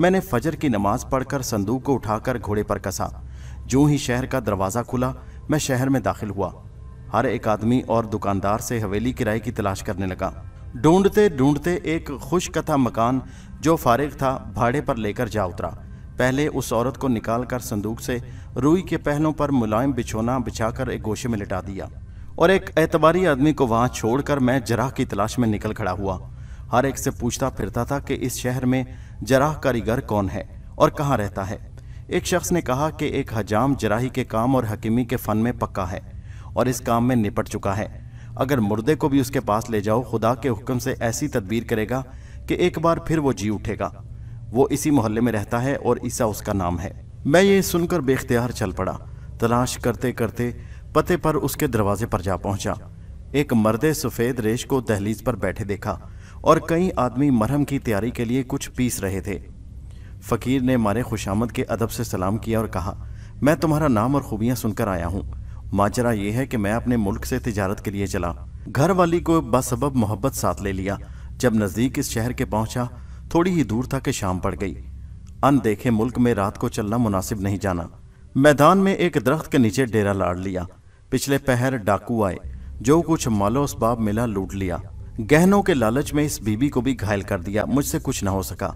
मैंने फजर की नमाज़ पढ़कर संदूक को उठाकर घोड़े पर कसा जूँ ही शहर का दरवाज़ा खुला मैं शहर में दाखिल हुआ हर एक आदमी और दुकानदार से हवेली किराए की तलाश करने लगा ढूंढते ढूंढते एक खुशकथा मकान जो फारिग था भाड़े पर लेकर जा उतरा पहले उस औरत को निकाल कर संदूक से रूई के पहलों पर मुलायम बिछोना बिछाकर एक गोशे में लिटा दिया और एक एतबारी आदमी को वहां छोड़कर मैं जराह की तलाश में निकल खड़ा हुआ हर एक से पूछता फिरता था कि इस शहर में जराह कारीगर कौन है और कहाँ रहता है एक शख्स ने कहा कि एक हजाम जराही के काम और हकीमी के फ़न में पक्का है और इस काम में निपट चुका है अगर मुर्दे को भी उसके पास ले जाओ खुदा के हुक्म से ऐसी तदबीर करेगा कि एक बार फिर वो जी उठेगा वो इसी मोहल्ले में रहता है और ईसा उसका नाम है मैं ये सुनकर बेख्तियार चल पड़ा तलाश करते करते पते पर उसके दरवाजे पर जा पहुंचा एक मर्द सफ़ेद रेश को दहलीज पर बैठे देखा और कई आदमी मरहम की तैयारी के लिए कुछ पीस रहे थे फ़कीर ने मारे खुशामद के अदब से सलाम किया और कहा मैं तुम्हारा नाम और खूबियाँ सुनकर आया हूँ माजरा यह है कि मैं अपने मुल्क से तजारत के लिए चला घर वाली को बसब मोहब्बत साथ ले लिया जब नज़दीक इस शहर के पहुंचा थोड़ी ही दूर था कि शाम पड़ गई अनदेखे मुल्क में रात को चलना मुनासिब नहीं जाना मैदान में एक दरख्त के नीचे डेरा लाड़ लिया पिछले पहर डाकू आए जो कुछ मालो उसबाब मिला लूट लिया गहनों के लालच में इस बीबी को भी घायल कर दिया मुझसे कुछ न हो सका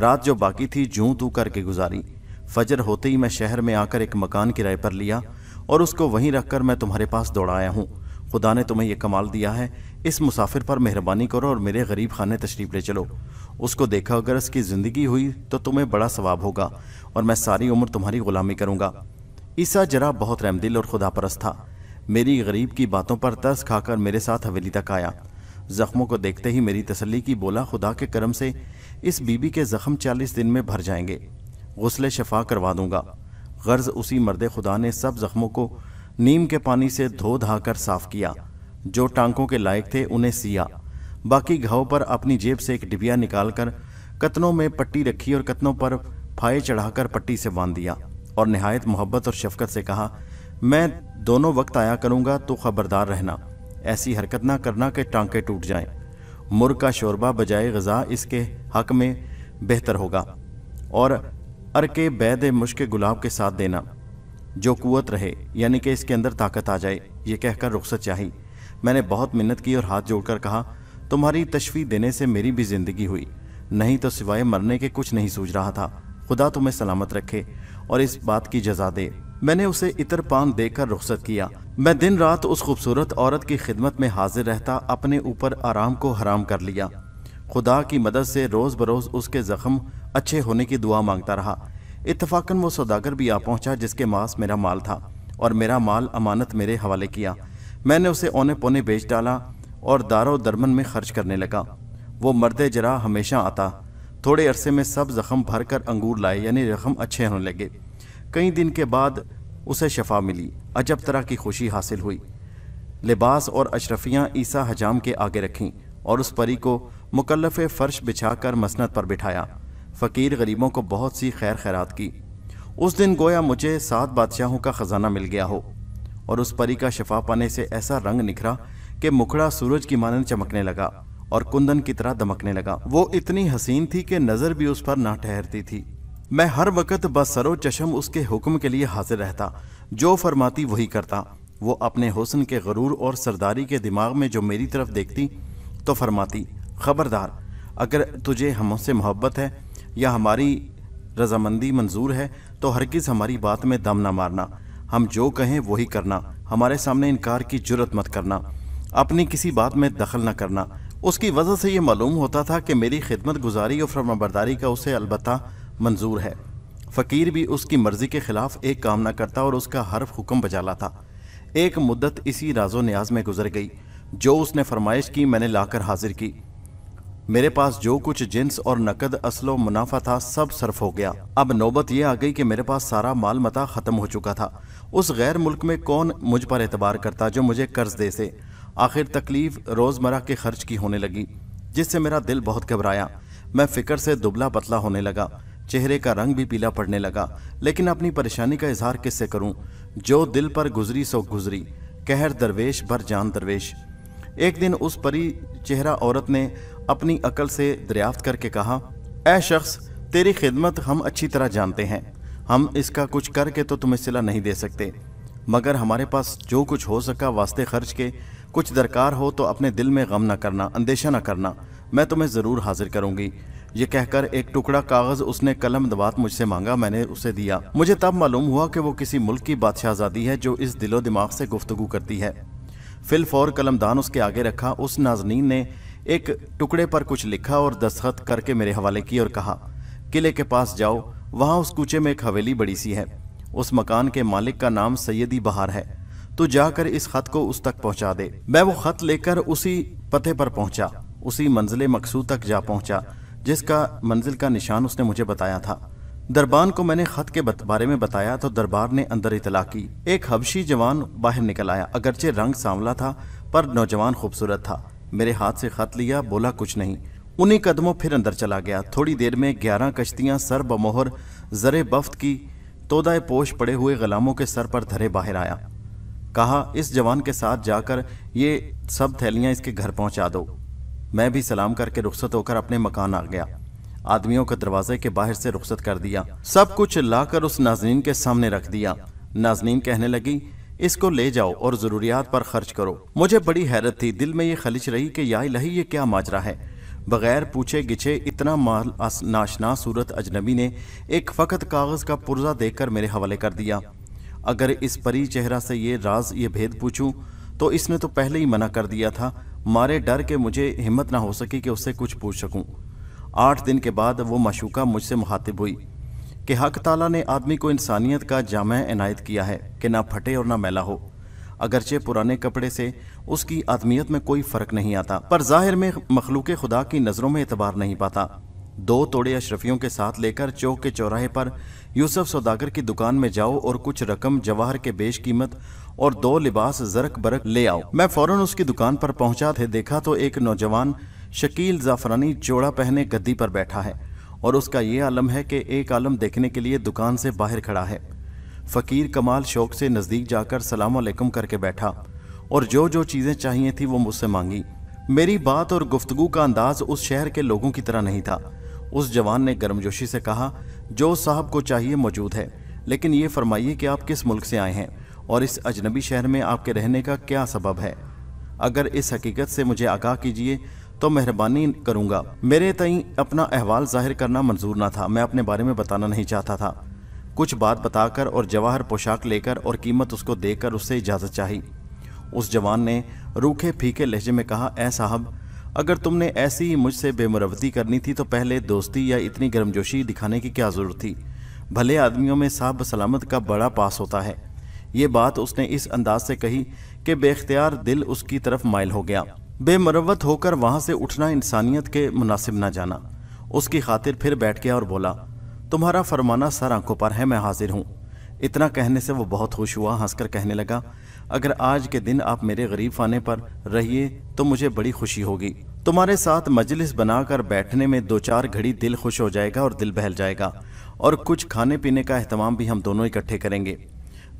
रात जो बाकी थी जू तू करके गुजारी फजर होते ही मैं शहर में आकर एक मकान किराए पर लिया और उसको वहीं रखकर मैं तुम्हारे पास दौड़ आया हूँ खुदा ने तुम्हें यह कमाल दिया है इस मुसाफिर पर मेहरबानी करो और मेरे गरीब खाने तशरीफ ले चलो उसको देखा अगर उसकी ज़िंदगी हुई तो तुम्हें बड़ा सवाब होगा और मैं सारी उम्र तुम्हारी गुलामी करूँगा ईसा जरा बहुत रहमदिल और खुदा परस्त था मेरी गरीब की बातों पर तरस खाकर मेरे साथ हवेली तक आया जख्मों को देखते ही मेरी तसल्ली की बोला खुदा के करम से इस बीबी के ज़ख्म चालीस दिन में भर जाएंगे गसल शफा करवा दूंगा गर्ज उसी मर्द खुदा ने सब जख्मों को नीम के पानी से धो धा कर साफ किया जो टांकों के लायक थे उन्हें सिया बाकी घाव पर अपनी जेब से एक डिबिया निकालकर कतनों में पट्टी रखी और कतनों पर फाये चढ़ाकर पट्टी से बांध दिया और नहायत मोहब्बत और शफकत से कहा मैं दोनों वक्त आया करूंगा तो खबरदार रहना ऐसी हरकत ना करना कि टांके टूट जाएं। मुर्ग का शोरबा बजाय गज़ा इसके हक में बेहतर होगा और अरके बैद मुश्क गुलाब के साथ देना जो कुत रहे यानी कि इसके अंदर ताकत आ जाए ये कहकर रुख्सत चाही मैंने बहुत मिन्नत की और हाथ जोड़कर कहा तुम्हारी तशवी देने से मेरी भी ज़िंदगी हुई नहीं तो सिवाय मरने के कुछ नहीं सूझ रहा था खुदा तुम्हें सलामत रखे और इस बात की जजा दे मैंने उसे इतर पान देकर रुखसत किया मैं दिन रात उस खूबसूरत औरत की खिदमत में हाजिर रहता अपने ऊपर आराम को हराम कर लिया खुदा की मदद से रोज़ बरोज़ उसके ज़ख्म अच्छे होने की दुआ मांगता रहा इतफाक़न वो सौदागर भी आ पहुंचा जिसके मास मेरा माल था और मेरा माल अमानत मेरे हवाले किया मैंने उसे औने पौने बेच डाला और दारो दरमन में खर्च करने लगा वो मर्द जरा हमेशा आता थोड़े अरसे में सब ज़ख्म भर कर अंगूर लाए यानी जख्म अच्छे होने लगे कई दिन के बाद उसे शफा मिली अजब तरह की खुशी हासिल हुई लिबास और अशरफियाँ ईसा हजाम के आगे रखीं और उस परी को मुकलफ़ फ़र्श बिछा कर मसनत पर बिठाया फ़कीर गरीबों को बहुत सी खैर खैरात की उस दिन गोया मुझे सात बादशाहों का ख़जाना मिल गया हो और उस परी का शफा पाने से ऐसा रंग निखरा कि मुखड़ा सूरज की मानन चमकने लगा और कुंदन की तरह दमकने लगा वो इतनी हसीन थी कि नज़र भी उस पर ना ठहरती थी मैं हर वक्त बसरो चशम उसके हुक्म के लिए हाजिर रहता जो फरमाती वही करता वो अपने हुसन के गरूर और सरदारी के दिमाग में जो मेरी तरफ देखती तो फरमाती ख़बरदार अगर तुझे हमसे मोहब्बत है या हमारी रजामंदी मंजूर है तो हर किस हमारी बात में दम ना मारना हम जो कहें वही करना हमारे सामने इनकार की जरूरत मत करना अपनी किसी बात में दखल न करना उसकी वजह से ये मालूम होता था कि मेरी खिदमत गुजारी और फरमाबरदारी का उसे अलबत्ता मंजूर है फ़कीर भी उसकी मर्ज़ी के ख़िलाफ़ एक काम ना करता और उसका हर्फ हुक्म बजाला था एक मुद्दत इसी राजो न्याज में गुजर गई जो उसने फरमाइश की मैंने लाकर हाजिर की मेरे पास जो कुछ जिन्स और नकद असलो मुनाफा था सब सर्फ हो गया अब नौबत यह आ गई कि मेरे पास सारा माल मता ख़त्म हो चुका था उस गैर मुल्क में कौन मुझ पर एतबार करता जो मुझे कर्ज दे से आखिर तकलीफ रोज़मर्रा के खर्च की होने लगी जिससे मेरा दिल बहुत घबराया मैं फ़िक्र से दुबला पतला होने लगा चेहरे का रंग भी पीला पड़ने लगा लेकिन अपनी परेशानी का इजहार किससे करूं जो दिल पर गुजरी सो गुजरी कहर दरवेश भर जान दरवेश एक दिन उस परी चेहरा औरत ने अपनी अकल से दरियाफ्त करके कहा ऐ शख्स तेरी खिदमत हम अच्छी तरह जानते हैं हम इसका कुछ करके तो तुम्हें सिला नहीं दे सकते मगर हमारे पास जो कुछ हो सका वास्ते खर्च के कुछ दरकार हो तो अपने दिल में गम ना करना अंदेशा ना करना मैं तुम्हें ज़रूर हाजिर करूँगी ये कहकर एक टुकड़ा कागज उसने कलम दबात मुझसे मांगा मैंने उसे दिया मुझे तब मालूम हुआ कि वो किसी मुल्क की बादशाहजादी है जो इस दिलो दिमाग से गुफ्तगु करती है फिल फौर कलमदान उसके आगे रखा उस नाजनीन ने एक टुकड़े पर कुछ लिखा और दस्तखत करके मेरे हवाले की और कहा किले के पास जाओ वहाँ उस कूचे में एक हवेली बड़ी सी है उस मकान के मालिक का नाम सैदी बहार है तो जाकर इस खत को उस तक पहुँचा दे मैं वो खत लेकर उसी पते पर पहुँचा उसी मंजिल मकसूद तक जा पहुँचा जिसका मंजिल का निशान उसने मुझे बताया था दरबान को मैंने खत के बारे में बताया तो दरबार ने अंदर इतला की एक हबशी जवान बाहर निकल आया अगरचे रंग सांवला था पर नौजवान खूबसूरत था मेरे हाथ से खत लिया बोला कुछ नहीं उन्हीं कदमों फिर अंदर चला गया थोड़ी देर में ग्यारह कश्तियां सर बमोहर जरे बफ्त की तोदाए पोश पड़े हुए गलामों के सर पर धरे बाहर आया कहा इस जवान के साथ जाकर ये सब थैलियां इसके घर पहुंचा दो मैं भी सलाम करके रुख्सत होकर अपने मकान आ गया आदमियों को दरवाजे के बाहर से रुख्सत कर दिया सब कुछ लाकर उस नाजनीन के सामने रख दिया नाजनीन कहने लगी इसको ले जाओ और ज़रूरियात पर खर्च करो मुझे बड़ी हैरत थी दिल में ये खलिश रही कि या लही ये क्या माजरा है बगैर पूछे गिछे इतना माल नाशना सूरत अजनबी ने एक फ़कत कागज़ का पुर्जा देखकर मेरे हवाले कर दिया अगर इस परी चेहरा से ये राज ये भेद पूछूं तो इसने तो पहले ही मना कर दिया था मारे डर के मुझे हिम्मत ना हो सकी कि उससे कुछ पूछ सकूं। आठ दिन के बाद वो मशूका मुझसे मुहातिब हुई कि हक ताला ने आदमी को इंसानियत का जाम इनायत किया है कि ना फटे और ना मैला हो अगरचे पुराने कपड़े से उसकी आदमियत में कोई फ़र्क नहीं आता पर जाहिर में मखलूक खुदा की नज़रों में एतबार नहीं पाता दो तोड़े अशरफियों के साथ लेकर चौक के चौराहे पर यूसुफ सौदागर की दुकान में जाओ और कुछ रकम जवाहर के बेश कीमत और दो लिबास जरक बरक ले आओ मैं फौरन उसकी दुकान पर पहुंचा थे देखा तो एक नौजवान शकील जाफरानी जोड़ा पहने गद्दी पर बैठा है और उसका ये आलम है कि एक आलम देखने के लिए दुकान से बाहर खड़ा है फ़कीर कमाल शौक से नज़दीक जाकर सलाम अलैकुम करके बैठा और जो जो चीज़ें चाहिए थी वो मुझसे मांगी मेरी बात और गुफ्तगु का अंदाज उस शहर के लोगों की तरह नहीं था उस जवान ने गर्मजोशी से कहा जो साहब को चाहिए मौजूद है लेकिन ये फरमाइए कि आप किस मुल्क से आए हैं और इस अजनबी शहर में आपके रहने का क्या सबब है अगर इस हकीकत से मुझे आगाह कीजिए तो मेहरबानी करूंगा मेरे तई अपना अहवाल जाहिर करना मंजूर ना था मैं अपने बारे में बताना नहीं चाहता था कुछ बात बताकर और जवाहर पोशाक लेकर और कीमत उसको देकर उससे इजाज़त चाही उस जवान ने रूखे फीके लहजे में कहा ए साहब अगर तुमने ऐसी ही मुझसे बेमुरवती करनी थी तो पहले दोस्ती या इतनी गर्मजोशी दिखाने की क्या ज़रूरत थी भले आदमियों में साहब सलामत का बड़ा पास होता है ये बात उसने इस अंदाज से कही कि बेख्तियार दिल उसकी तरफ माइल हो गया बेमरवत होकर वहां से उठना इंसानियत के मुनासिब ना जाना उसकी खातिर फिर बैठ गया और बोला तुम्हारा फरमाना सर आंखों पर है मैं हाजिर हूँ इतना कहने से वो बहुत खुश हुआ हंसकर कहने लगा अगर आज के दिन आप मेरे गरीब आने पर रहिए तो मुझे बड़ी खुशी होगी तुम्हारे साथ मजलिस बनाकर बैठने में दो चार घड़ी दिल खुश हो जाएगा और दिल बहल जाएगा और कुछ खाने पीने का अहतमाम भी हम दोनों इकट्ठे करेंगे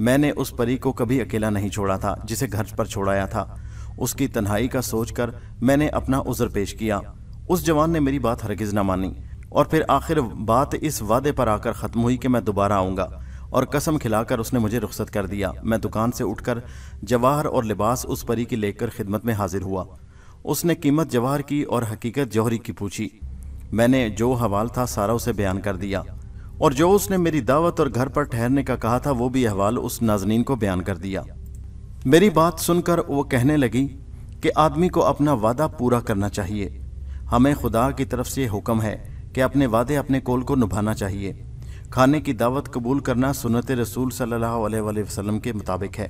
मैंने उस परी को कभी अकेला नहीं छोड़ा था जिसे घर पर छोड़ाया था उसकी तन्हाई का सोचकर मैंने अपना उज़र पेश किया उस जवान ने मेरी बात हरगिज़ ना मानी और फिर आखिर बात इस वादे पर आकर ख़त्म हुई कि मैं दोबारा आऊँगा और कसम खिलाकर उसने मुझे रुख्सत कर दिया मैं दुकान से उठकर जवाहर और लिबास उस परी की लेकर खिदमत में हाजिर हुआ उसने कीमत जवाहर की और हकीकत जौहरी की पूछी मैंने जो हवाल था सारा उसे बयान कर दिया और जो उसने मेरी दावत और घर पर ठहरने का कहा था वो भी अहवाल उस नाजनीन को बयान कर दिया मेरी बात सुनकर वो कहने लगी कि आदमी को अपना वादा पूरा करना चाहिए हमें खुदा की तरफ से हुक्म है कि अपने वादे अपने कोल को निभाना चाहिए खाने की दावत कबूल करना सुनत रसूल सल्लल्लाहु अलैहि वसल्लम के मुताबिक है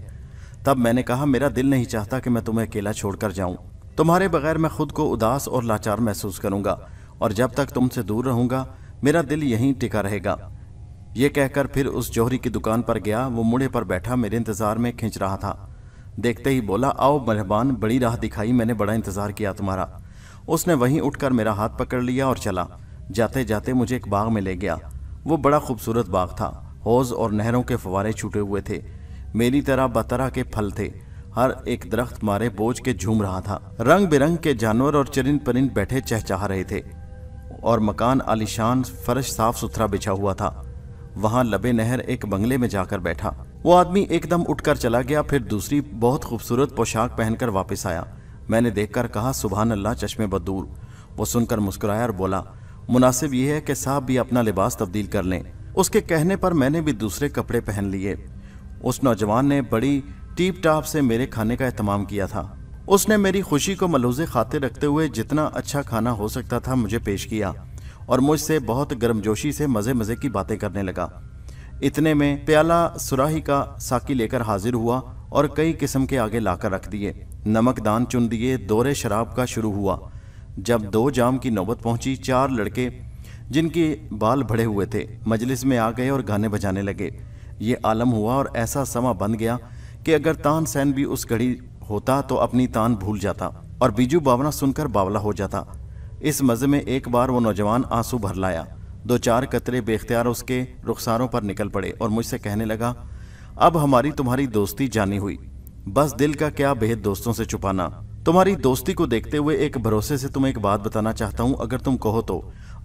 तब मैंने कहा मेरा दिल नहीं चाहता कि मैं तुम्हें अकेला छोड़कर जाऊं तुम्हारे बगैर मैं खुद को उदास और लाचार महसूस करूंगा और जब तक तुमसे दूर रहूंगा मेरा दिल यहीं टिका रहेगा ये कहकर फिर उस जौहरी की दुकान पर गया वो मुड़े पर बैठा मेरे इंतजार में खींच रहा था देखते ही बोला आओ मेहबान बड़ी राह दिखाई मैंने बड़ा इंतजार किया तुम्हारा उसने वहीं उठकर मेरा हाथ पकड़ लिया और चला जाते जाते मुझे एक बाग में ले गया वो बड़ा खूबसूरत बाग था हौज और नहरों के फवारे छूटे हुए थे मेरी तरह बतरा के फल थे हर एक दरख्त मारे बोझ के झूम रहा था रंग बिरंग के जानवर और चरिन परिंद बैठे चहचहा रहे थे और मकान आलिशान फर्श साफ सुथरा बिछा हुआ था वहां लबे नहर एक बंगले में जाकर बैठा वो आदमी एकदम उठकर चला गया फिर दूसरी बहुत खूबसूरत पोशाक पहनकर वापस आया मैंने देखकर कहा सुबह अल्लाह चश्मे बदूर वो सुनकर मुस्कुराया और बोला मुनासिब यह है कि साहब भी अपना लिबास तब्दील कर लें उसके कहने पर मैंने भी दूसरे कपड़े पहन लिए उस नौजवान ने बड़ी टीप टाप से मेरे खाने का अहतमाम किया था उसने मेरी खुशी को मलहूज़े खाते रखते हुए जितना अच्छा खाना हो सकता था मुझे पेश किया और मुझसे बहुत गर्मजोशी से मज़े मज़े की बातें करने लगा इतने में प्याला सुराही का साकी लेकर हाजिर हुआ और कई किस्म के आगे लाकर रख दिए नमकदान चुन दिए दौरे शराब का शुरू हुआ जब दो जाम की नौबत पहुंची चार लड़के जिनके बाल भड़े हुए थे मजलिस में आ गए और गाने बजाने लगे ये आलम हुआ और ऐसा समा बन गया कि अगर तान सैन भी उस घड़ी होता तो अपनी तान भूल जाता और बीजू बावना सुनकर बावला हो जाता इस मज़े में एक बार वो नौजवान आंसू भर लाया दो चार कतरे बेख्तियार उसके रुखसारों पर निकल पड़े और मुझसे कहने लगा अब हमारी तुम्हारी दोस्ती जानी हुई बस दिल का क्या बेहद दोस्तों से छुपाना तुम्हारी दोस्ती को देखते हुए एक भरोसे से तुम्हें एक बात बताना चाहता हूँ अगर तुम कहो तो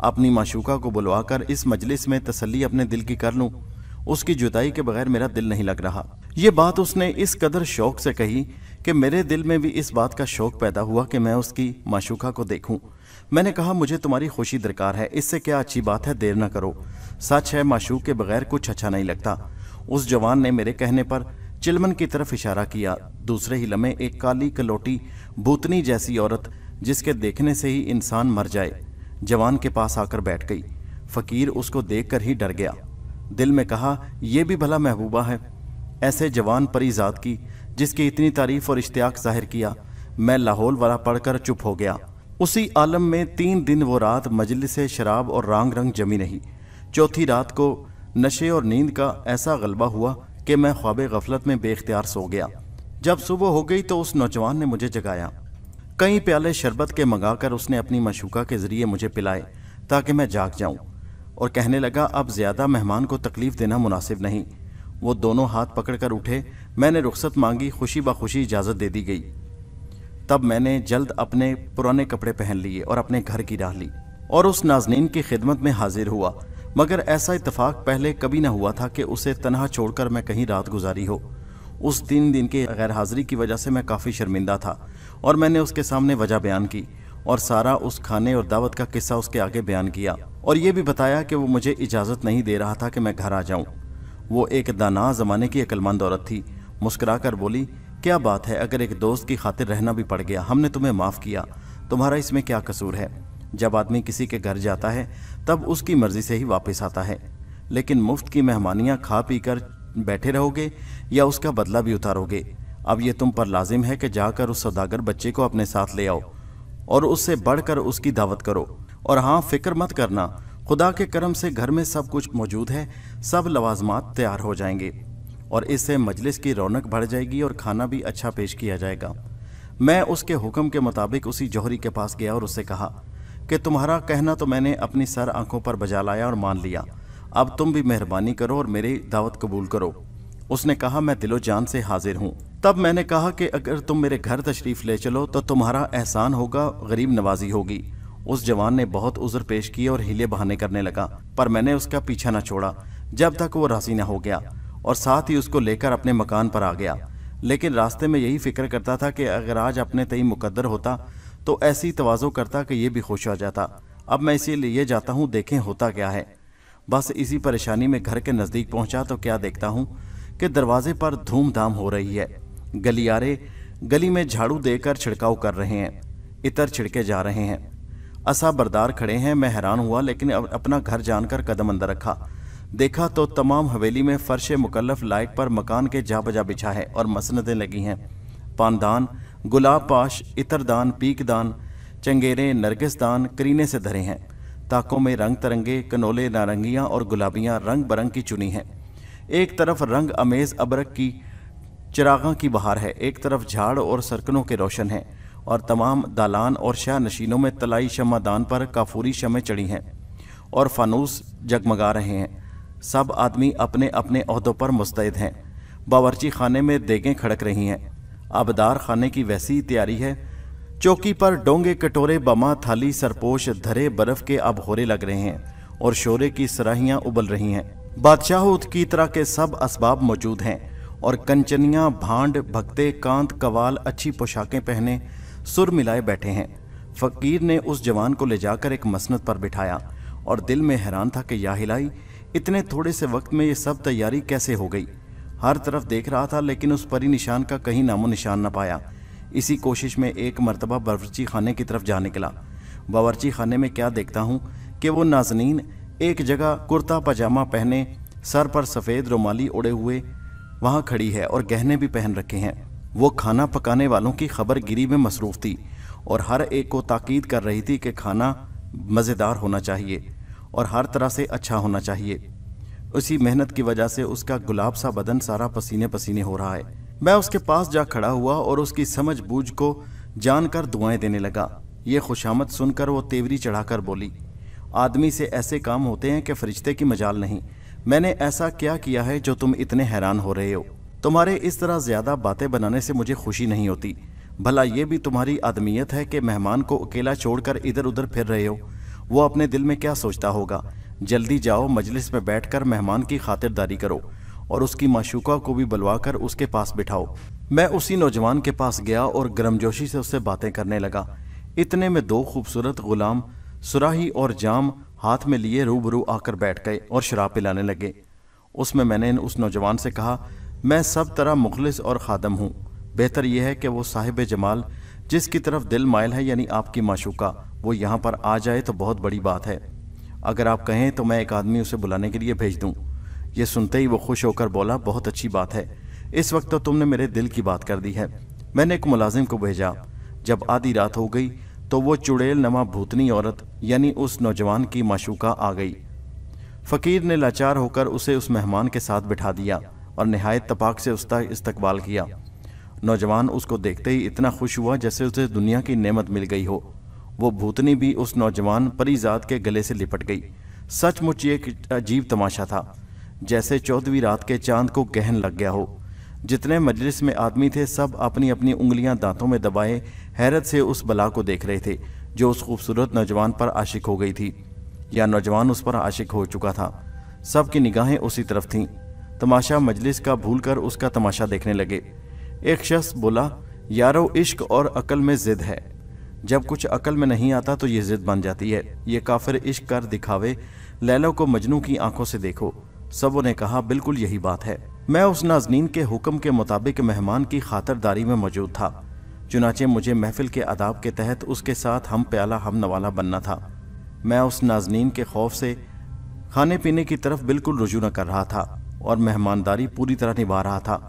अपनी माशूका को बुलवाकर इस मजलिस में तसल्ली अपने दिल की कर लूँ उसकी जुताई के बगैर मेरा दिल नहीं लग रहा यह बात उसने इस कदर शौक से कही कि मेरे दिल में भी इस बात का शौक पैदा हुआ कि मैं उसकी माशूखा को देखूं। मैंने कहा मुझे तुम्हारी खुशी दरकार है इससे क्या अच्छी बात है देर ना करो सच है माशूक के बगैर कुछ अच्छा नहीं लगता उस जवान ने मेरे कहने पर चिलमन की तरफ इशारा किया दूसरे ही लम्हे एक काली कलोटी भूतनी जैसी औरत जिसके देखने से ही इंसान मर जाए जवान के पास आकर बैठ गई फकीर उसको देख ही डर गया दिल में कहा यह भी भला महबूबा है ऐसे जवान परीजात की जिसकी इतनी तारीफ और इश्तियाक जाहिर किया मैं लाहौल वाला पढ़कर चुप हो गया उसी आलम में तीन दिन वो रात मजलिस शराब और रांग रंग जमी रही चौथी रात को नशे और नींद का ऐसा गलबा हुआ कि मैं ख्वाब गफलत में बेख्तियार सो गया जब सुबह हो गई तो उस नौजवान ने मुझे जगाया कई प्याले शरबत के मंगाकर उसने अपनी मशूका के ज़रिए मुझे पिलाए ताकि मैं जाग जाऊं और कहने लगा अब ज़्यादा मेहमान को तकलीफ़ देना मुनासिब नहीं वो दोनों हाथ पकड़कर उठे मैंने रुख्सत मांगी खुशी ब खुशी इजाज़त दे दी गई तब मैंने जल्द अपने पुराने कपड़े पहन लिए और अपने घर की राह ली और उस नाजनीन की खिदमत में हाजिर हुआ मगर ऐसा इतफाक पहले कभी ना हुआ था कि उसे तनहा छोड़कर मैं कहीं रात गुजारी हो उस तीन दिन की गैर हाजिरी की वजह से मैं काफ़ी शर्मिंदा था और मैंने उसके सामने वजह बयान की और सारा उस खाने और दावत का किस्सा उसके आगे बयान किया और ये भी बताया कि वो मुझे इजाज़त नहीं दे रहा था कि मैं घर आ जाऊँ वो एक दाना ज़माने की अक्लमंद औरत थी मुस्कुराकर बोली क्या बात है अगर एक दोस्त की खातिर रहना भी पड़ गया हमने तुम्हें माफ़ किया तुम्हारा इसमें क्या कसूर है जब आदमी किसी के घर जाता है तब उसकी मर्जी से ही वापस आता है लेकिन मुफ्त की मेहमानियाँ खा पी कर बैठे रहोगे या उसका बदला भी उतारोगे अब यह तुम पर लाजिम है कि जाकर उस सौदागर बच्चे को अपने साथ ले आओ और उससे बढ़कर उसकी दावत करो और हाँ फिक्र मत करना खुदा के करम से घर में सब कुछ मौजूद है सब लवाजमात तैयार हो जाएंगे और इससे मजलिस की रौनक बढ़ जाएगी और खाना भी अच्छा पेश किया जाएगा मैं उसके हुक्म के मुताबिक उसी जौहरी के पास गया और उससे कहा कि तुम्हारा कहना तो मैंने अपनी सर आंखों पर बजा लाया और मान लिया अब तुम भी मेहरबानी करो और मेरी दावत कबूल करो उसने कहा मैं दिलो जान से हाजिर हूँ तब मैंने कहा कि अगर तुम मेरे घर तशरीफ़ ले चलो तो तुम्हारा एहसान होगा गरीब नवाजी होगी उस जवान ने बहुत उज़र पेश किया और हिले बहाने करने लगा पर मैंने उसका पीछा न छोड़ा जब तक वो राजी न हो गया और साथ ही उसको लेकर अपने मकान पर आ गया लेकिन रास्ते में यही फिक्र करता था कि अगर आज अपने तई मुकद्दर होता तो ऐसी तोज़ो करता कि यह भी खुश हो जाता अब मैं इसीलिए जाता हूँ देखें होता क्या है बस इसी परेशानी में घर के नज़दीक पहुँचा तो क्या देखता हूँ कि दरवाजे पर धूमधाम हो रही है गलियारे गली में झाड़ू देकर छिड़काव कर रहे हैं इतर छिड़के जा रहे हैं असा बरदार खड़े हैं मैं हैरान हुआ लेकिन अपना घर जानकर कदम अंदर रखा देखा तो तमाम हवेली में फर्श मुकलफ लाइट पर मकान के जा बजा बिछा है और मसनतें लगी हैं पानदान गुलाब पाश इतरदान पीकदान चंगेरे नरगिसदान करीने से धरे हैं ताकों में रंग तरंगे कनोले नारंगियाँ और गुलाबियाँ रंग बरंग की चुनी हैं एक तरफ रंग अमेज अबरक की चिरागा की बहार है एक तरफ झाड़ और सरकनों के रोशन हैं और तमाम दालान और शाह नशीनों में तलाई शमादान पर काफूरी शमें चढ़ी हैं और फानूस जगमगा रहे हैं सब आदमी अपने अपने अहदों पर मुस्तैद हैं बावरची खाने में देगें खड़क रही हैं आबदार खाने की वैसी तैयारी है चौकी पर डोंगे कटोरे बमा थाली सरपोश धरे बर्फ के अब होरे लग रहे हैं और शोरे की सराहियां उबल रही हैं बादशाह की तरह के सब असबाब मौजूद हैं और कंचनियां भांड भक्ते कांत कवाल अच्छी पोशाकें पहने सुर मिलाए बैठे हैं फ़कीर ने उस जवान को ले जाकर एक मसनत पर बिठाया और दिल में हैरान था कि या हिलाई इतने थोड़े से वक्त में ये सब तैयारी कैसे हो गई हर तरफ देख रहा था लेकिन उस परी निशान का कहीं नामो निशान न पाया इसी कोशिश में एक मरतबा बावरची खाने की तरफ जा निकला बावरची खाने में क्या देखता हूँ कि वो नाजनीन एक जगह कुर्ता पजामा पहने सर पर सफ़ेद रुमाली ओढ़े हुए वहाँ खड़ी है और गहने भी पहन रखे हैं वो खाना पकाने वालों की खबर गिरी में मसरूफ़ थी और हर एक को ताकीद कर रही थी कि खाना मज़ेदार होना चाहिए और हर तरह से अच्छा होना चाहिए उसी मेहनत की वजह से उसका गुलाब सा बदन सारा पसीने पसीने हो रहा है मैं उसके पास जा खड़ा हुआ और उसकी समझ बूझ को जानकर दुआएं देने लगा ये खुशामद सुनकर वो तेवरी चढ़ाकर बोली आदमी से ऐसे काम होते हैं कि फरिश्ते की मजाल नहीं मैंने ऐसा क्या किया है जो तुम इतने हैरान हो रहे हो तुम्हारे इस तरह ज़्यादा बातें बनाने से मुझे खुशी नहीं होती भला ये भी तुम्हारी आदमियत है कि मेहमान को अकेला छोड़कर इधर उधर फिर रहे हो वो अपने दिल में क्या सोचता होगा जल्दी जाओ मजलिस में बैठकर मेहमान की खातिरदारी करो और उसकी माशूका को भी बुलवाकर उसके पास बिठाओ मैं उसी नौजवान के पास गया और गर्मजोशी से उससे बातें करने लगा इतने में दो खूबसूरत गुलाम सुराही और जाम हाथ में लिए रूबरू आकर बैठ गए और शराब पिलाने लगे उसमें मैंने उस नौजवान से कहा मैं सब तरह मुखलिस और खादम हूँ बेहतर यह है कि वो साहिब जमाल जिसकी तरफ दिल मायल है यानी आपकी माशूका वो यहाँ पर आ जाए तो बहुत बड़ी बात है अगर आप कहें तो मैं एक आदमी उसे बुलाने के लिए भेज दूँ ये सुनते ही वो खुश होकर बोला बहुत अच्छी बात है इस वक्त तो तुमने मेरे दिल की बात कर दी है मैंने एक मुलाजिम को भेजा जब आधी रात हो गई तो वो चुड़ैल नमा भूतनी औरत यानी उस नौजवान की माशूका आ गई फ़कीर ने लाचार होकर उसे उस मेहमान के साथ बिठा दिया और नहायत तपाक से उसका इस्तकबाल किया नौजवान उसको देखते ही इतना खुश हुआ जैसे उसे दुनिया की नेमत मिल गई हो वो भूतनी भी उस नौजवान परीजात के गले से लिपट गई सचमुच ये एक अजीब तमाशा था जैसे चौदहवीं रात के चांद को गहन लग गया हो जितने मजलिस में आदमी थे सब अपनी अपनी उंगलियां दांतों में दबाए हैरत से उस बला को देख रहे थे जो उस खूबसूरत नौजवान पर आशिक हो गई थी या नौजवान उस पर आशिक हो चुका था सब की निगाहें उसी तरफ थीं तमाशा मजलिस का भूल कर उसका तमाशा देखने लगे एक शख्स बोला यारो इश्क और अकल में ज़िद है जब कुछ अकल में नहीं आता तो ये जिद बन जाती है ये काफिर इश्क कर दिखावे लैलो को मजनू की आंखों से देखो सबों ने कहा बिल्कुल यही बात है मैं उस नाजनीन के हुक्म के मुताबिक मेहमान की खातरदारी में मौजूद था चुनाचे मुझे महफिल के अदाब के तहत उसके साथ हम प्याला हम नवाला बनना था मैं उस नाजनीन के खौफ से खाने पीने की तरफ बिल्कुल रुजू न कर रहा था और मेहमानदारी पूरी तरह निभा रहा था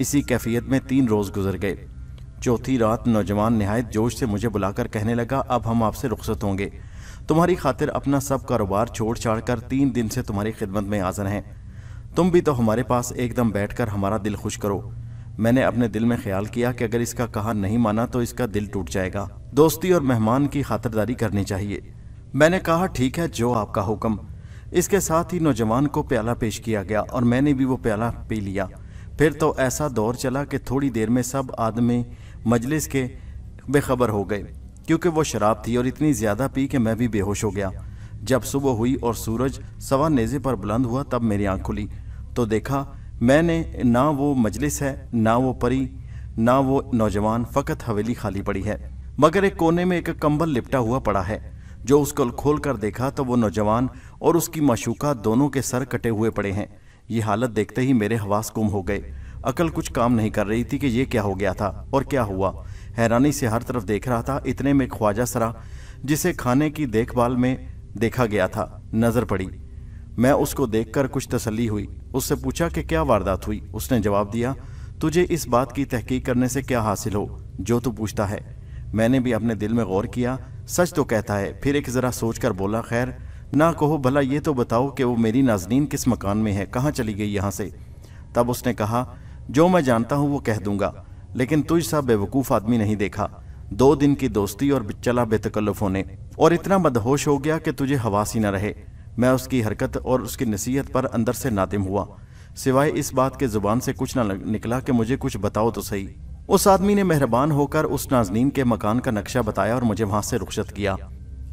इसी कैफियत में तीन रोज़ गुजर गए चौथी रात नौजवान नहायत जोश से मुझे बुलाकर कहने लगा अब हम आपसे रुख्सत होंगे तुम्हारी खातिर अपना सब कारोबार छोड़ छाड़ कर तीन दिन से तुम्हारी खिदमत में हाजिर हैं तुम भी तो हमारे पास एकदम बैठकर हमारा दिल खुश करो मैंने अपने दिल में ख्याल किया कि अगर इसका कहा नहीं माना तो इसका दिल टूट जाएगा दोस्ती और मेहमान की खातरदारी करनी चाहिए मैंने कहा ठीक है जो आपका हुक्म इसके साथ ही नौजवान को प्याला पेश किया गया और मैंने भी वो प्याला पी लिया फिर तो ऐसा दौर चला कि थोड़ी देर में सब आदमी मजलिस के बेखबर हो गए क्योंकि वो शराब थी और इतनी ज़्यादा पी कि मैं भी बेहोश हो गया जब सुबह हुई और सूरज सवा नेज़े पर बुलंद हुआ तब मेरी आँख खुली तो देखा मैंने ना वो मजलिस है ना वो परी ना वो नौजवान फ़कत हवेली खाली पड़ी है मगर एक कोने में एक कंबल लिपटा हुआ पड़ा है जो उसको खोल कर देखा तो वो नौजवान और उसकी मशूका दोनों के सर कटे हुए पड़े हैं ये हालत देखते ही मेरे हवास गुम हो गए अकल कुछ काम नहीं कर रही थी कि ये क्या हो गया था और क्या हुआ हैरानी से हर तरफ देख रहा था इतने में ख्वाजा सरा जिसे खाने की देखभाल में देखा गया था नजर पड़ी मैं उसको देखकर कुछ तसली हुई उससे पूछा कि क्या वारदात हुई उसने जवाब दिया तुझे इस बात की तहकीक करने से क्या हासिल हो जो तू पूछता है मैंने भी अपने दिल में गौर किया सच तो कहता है फिर एक ज़रा सोच कर बोला खैर ना कहो भला ये तो बताओ कि वो मेरी नाजनीन किस मकान में है कहाँ चली गई यहाँ से तब उसने कहा जो मैं जानता हूँ वो कह दूंगा लेकिन तुझ सा बेवकूफ आदमी नहीं देखा दो दिन की दोस्ती और चला बेतकल्लुफ होने और इतना मदहोश हो गया कि तुझे हवास ही न रहे मैं उसकी हरकत और उसकी नसीहत पर अंदर से नादिम हुआ सिवाय इस बात के जुबान से कुछ ना निकला कि मुझे कुछ बताओ तो सही उस आदमी ने मेहरबान होकर उस नाजनीन के मकान का नक्शा बताया और मुझे वहां से रुख्सत किया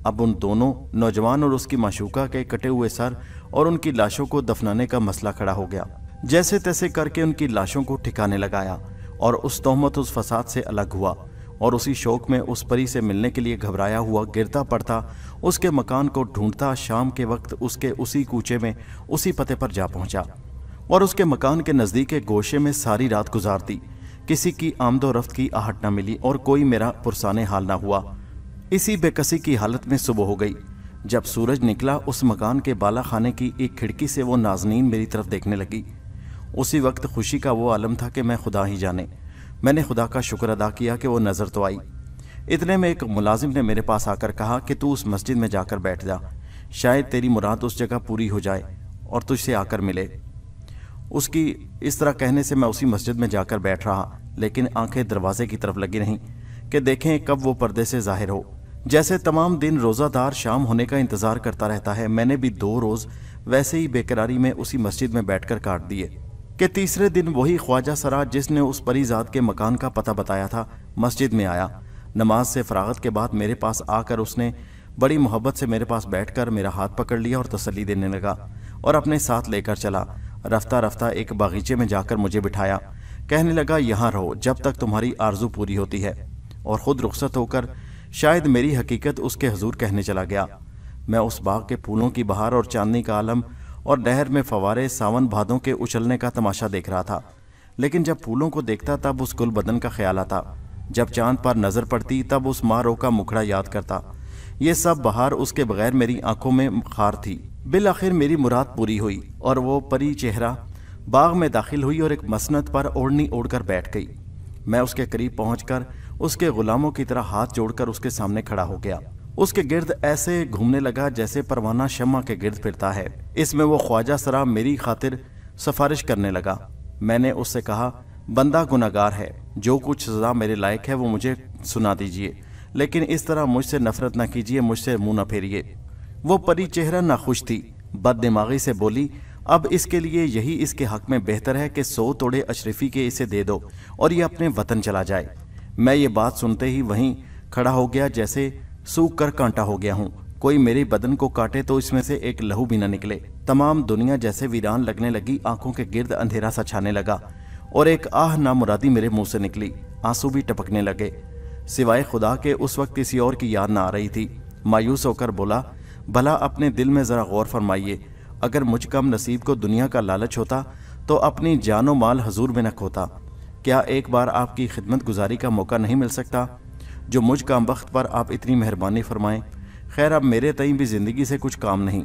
अब उन दोनों नौजवान और उसकी माशूका के कटे हुए सर और उनकी लाशों को दफनाने का मसला खड़ा हो गया जैसे तैसे करके उनकी लाशों को ठिकाने लगाया और उस तोहमत उस फसाद से अलग हुआ और उसी शौक में उस परी से मिलने के लिए घबराया हुआ गिरता पड़ता उसके मकान को ढूंढता शाम के वक्त उसके उसी कूचे में उसी पते पर जा पहुंचा और उसके मकान के नज़दीक गोशे में सारी रात गुजारती किसी की आमदोरफ़्त की आहट न मिली और कोई मेरा पुरसाने हाल ना हुआ इसी बेकसी की हालत में सुबह हो गई जब सूरज निकला उस मकान के बाला खाने की एक खिड़की से वो नाजनीन मेरी तरफ देखने लगी उसी वक्त खुशी का वो आलम था कि मैं खुदा ही जाने मैंने खुदा का शुक्र अदा किया कि वो नज़र तो आई इतने में एक मुलाजिम ने मेरे पास आकर कहा कि तू उस मस्जिद में जाकर बैठ जा शायद तेरी मुराद उस जगह पूरी हो जाए और तुझसे आकर मिले उसकी इस तरह कहने से मैं उसी मस्जिद में जाकर बैठ रहा लेकिन आंखें दरवाजे की तरफ लगी नहीं कि देखें कब वो पर्दे से जाहिर हो जैसे तमाम दिन रोज़ादार शाम होने का इंतज़ार करता रहता है मैंने भी दो रोज़ वैसे ही बेकरारी में उसी मस्जिद में बैठकर काट दिए कि तीसरे दिन वही ख्वाजा सरा जिसने उस परीजात के मकान का पता बताया था मस्जिद में आया नमाज से फ़रागत के बाद मेरे पास आकर उसने बड़ी मोहब्बत से मेरे पास बैठकर मेरा हाथ पकड़ लिया और तसली देने लगा और अपने साथ लेकर चला रफ्ता रफ्ता एक बागीचे में जाकर मुझे बिठाया कहने लगा यहाँ रहो जब तक तुम्हारी आरजू पूरी होती है और ख़ुद रुख्सत होकर शायद मेरी हकीकत उसके हजूर कहने चला गया मैं उस बाग के फूलों की बहार और चांदनी का आलम और नहर में फवारे सावन भादों के उछलने का तमाशा देख रहा था लेकिन जब फूलों को देखता तब उस गुल बदन का ख्याल आता जब चांद पर नजर पड़ती तब उस मारो का मुखड़ा याद करता ये सब बहार उसके बगैर मेरी आंखों में खार थी बिल आखिर मेरी मुराद पूरी हुई और वो परी चेहरा बाग में दाखिल हुई और एक मसनत पर ओढ़नी ओढ़कर बैठ गई मैं उसके करीब पहुंचकर उसके गुलामों की तरह हाथ जोड़कर उसके सामने खड़ा हो गया उसके गिर्द ऐसे घूमने लगा जैसे परवाना शमा के गिर्द फिरता है इसमें वो ख्वाजा सरा मेरी खातिर सिफारिश करने लगा मैंने उससे कहा बंदा गुनागार है जो कुछ सजा मेरे लायक है वो मुझे सुना दीजिए लेकिन इस तरह मुझसे नफरत ना कीजिए मुझसे मुंह ना फेरिए वो परी चेहरा ना खुश थी बद दिमागी से बोली अब इसके लिए यही इसके हक में बेहतर है कि सो तोड़े अशरफी के इसे दे दो और ये अपने वतन चला जाए मैं ये बात सुनते ही वहीं खड़ा हो गया जैसे सूख कर कांटा हो गया हूँ कोई मेरे बदन को काटे तो इसमें से एक लहू भी ना निकले तमाम दुनिया जैसे वीरान लगने लगी आंखों के गिर्द अंधेरा सा छाने लगा और एक आह मुरादी मेरे मुंह से निकली आंसू भी टपकने लगे सिवाय खुदा के उस वक्त किसी और की याद ना आ रही थी मायूस होकर बोला भला अपने दिल में ज़रा गौर फरमाइए अगर मुझ कम नसीब को दुनिया का लालच होता तो अपनी जानो माल हजूर में न खोता क्या एक बार आपकी खिदमत गुजारी का मौका नहीं मिल सकता जो मुझ काम वक्त पर आप इतनी मेहरबानी फरमाएं खैर अब मेरे तई भी ज़िंदगी से कुछ काम नहीं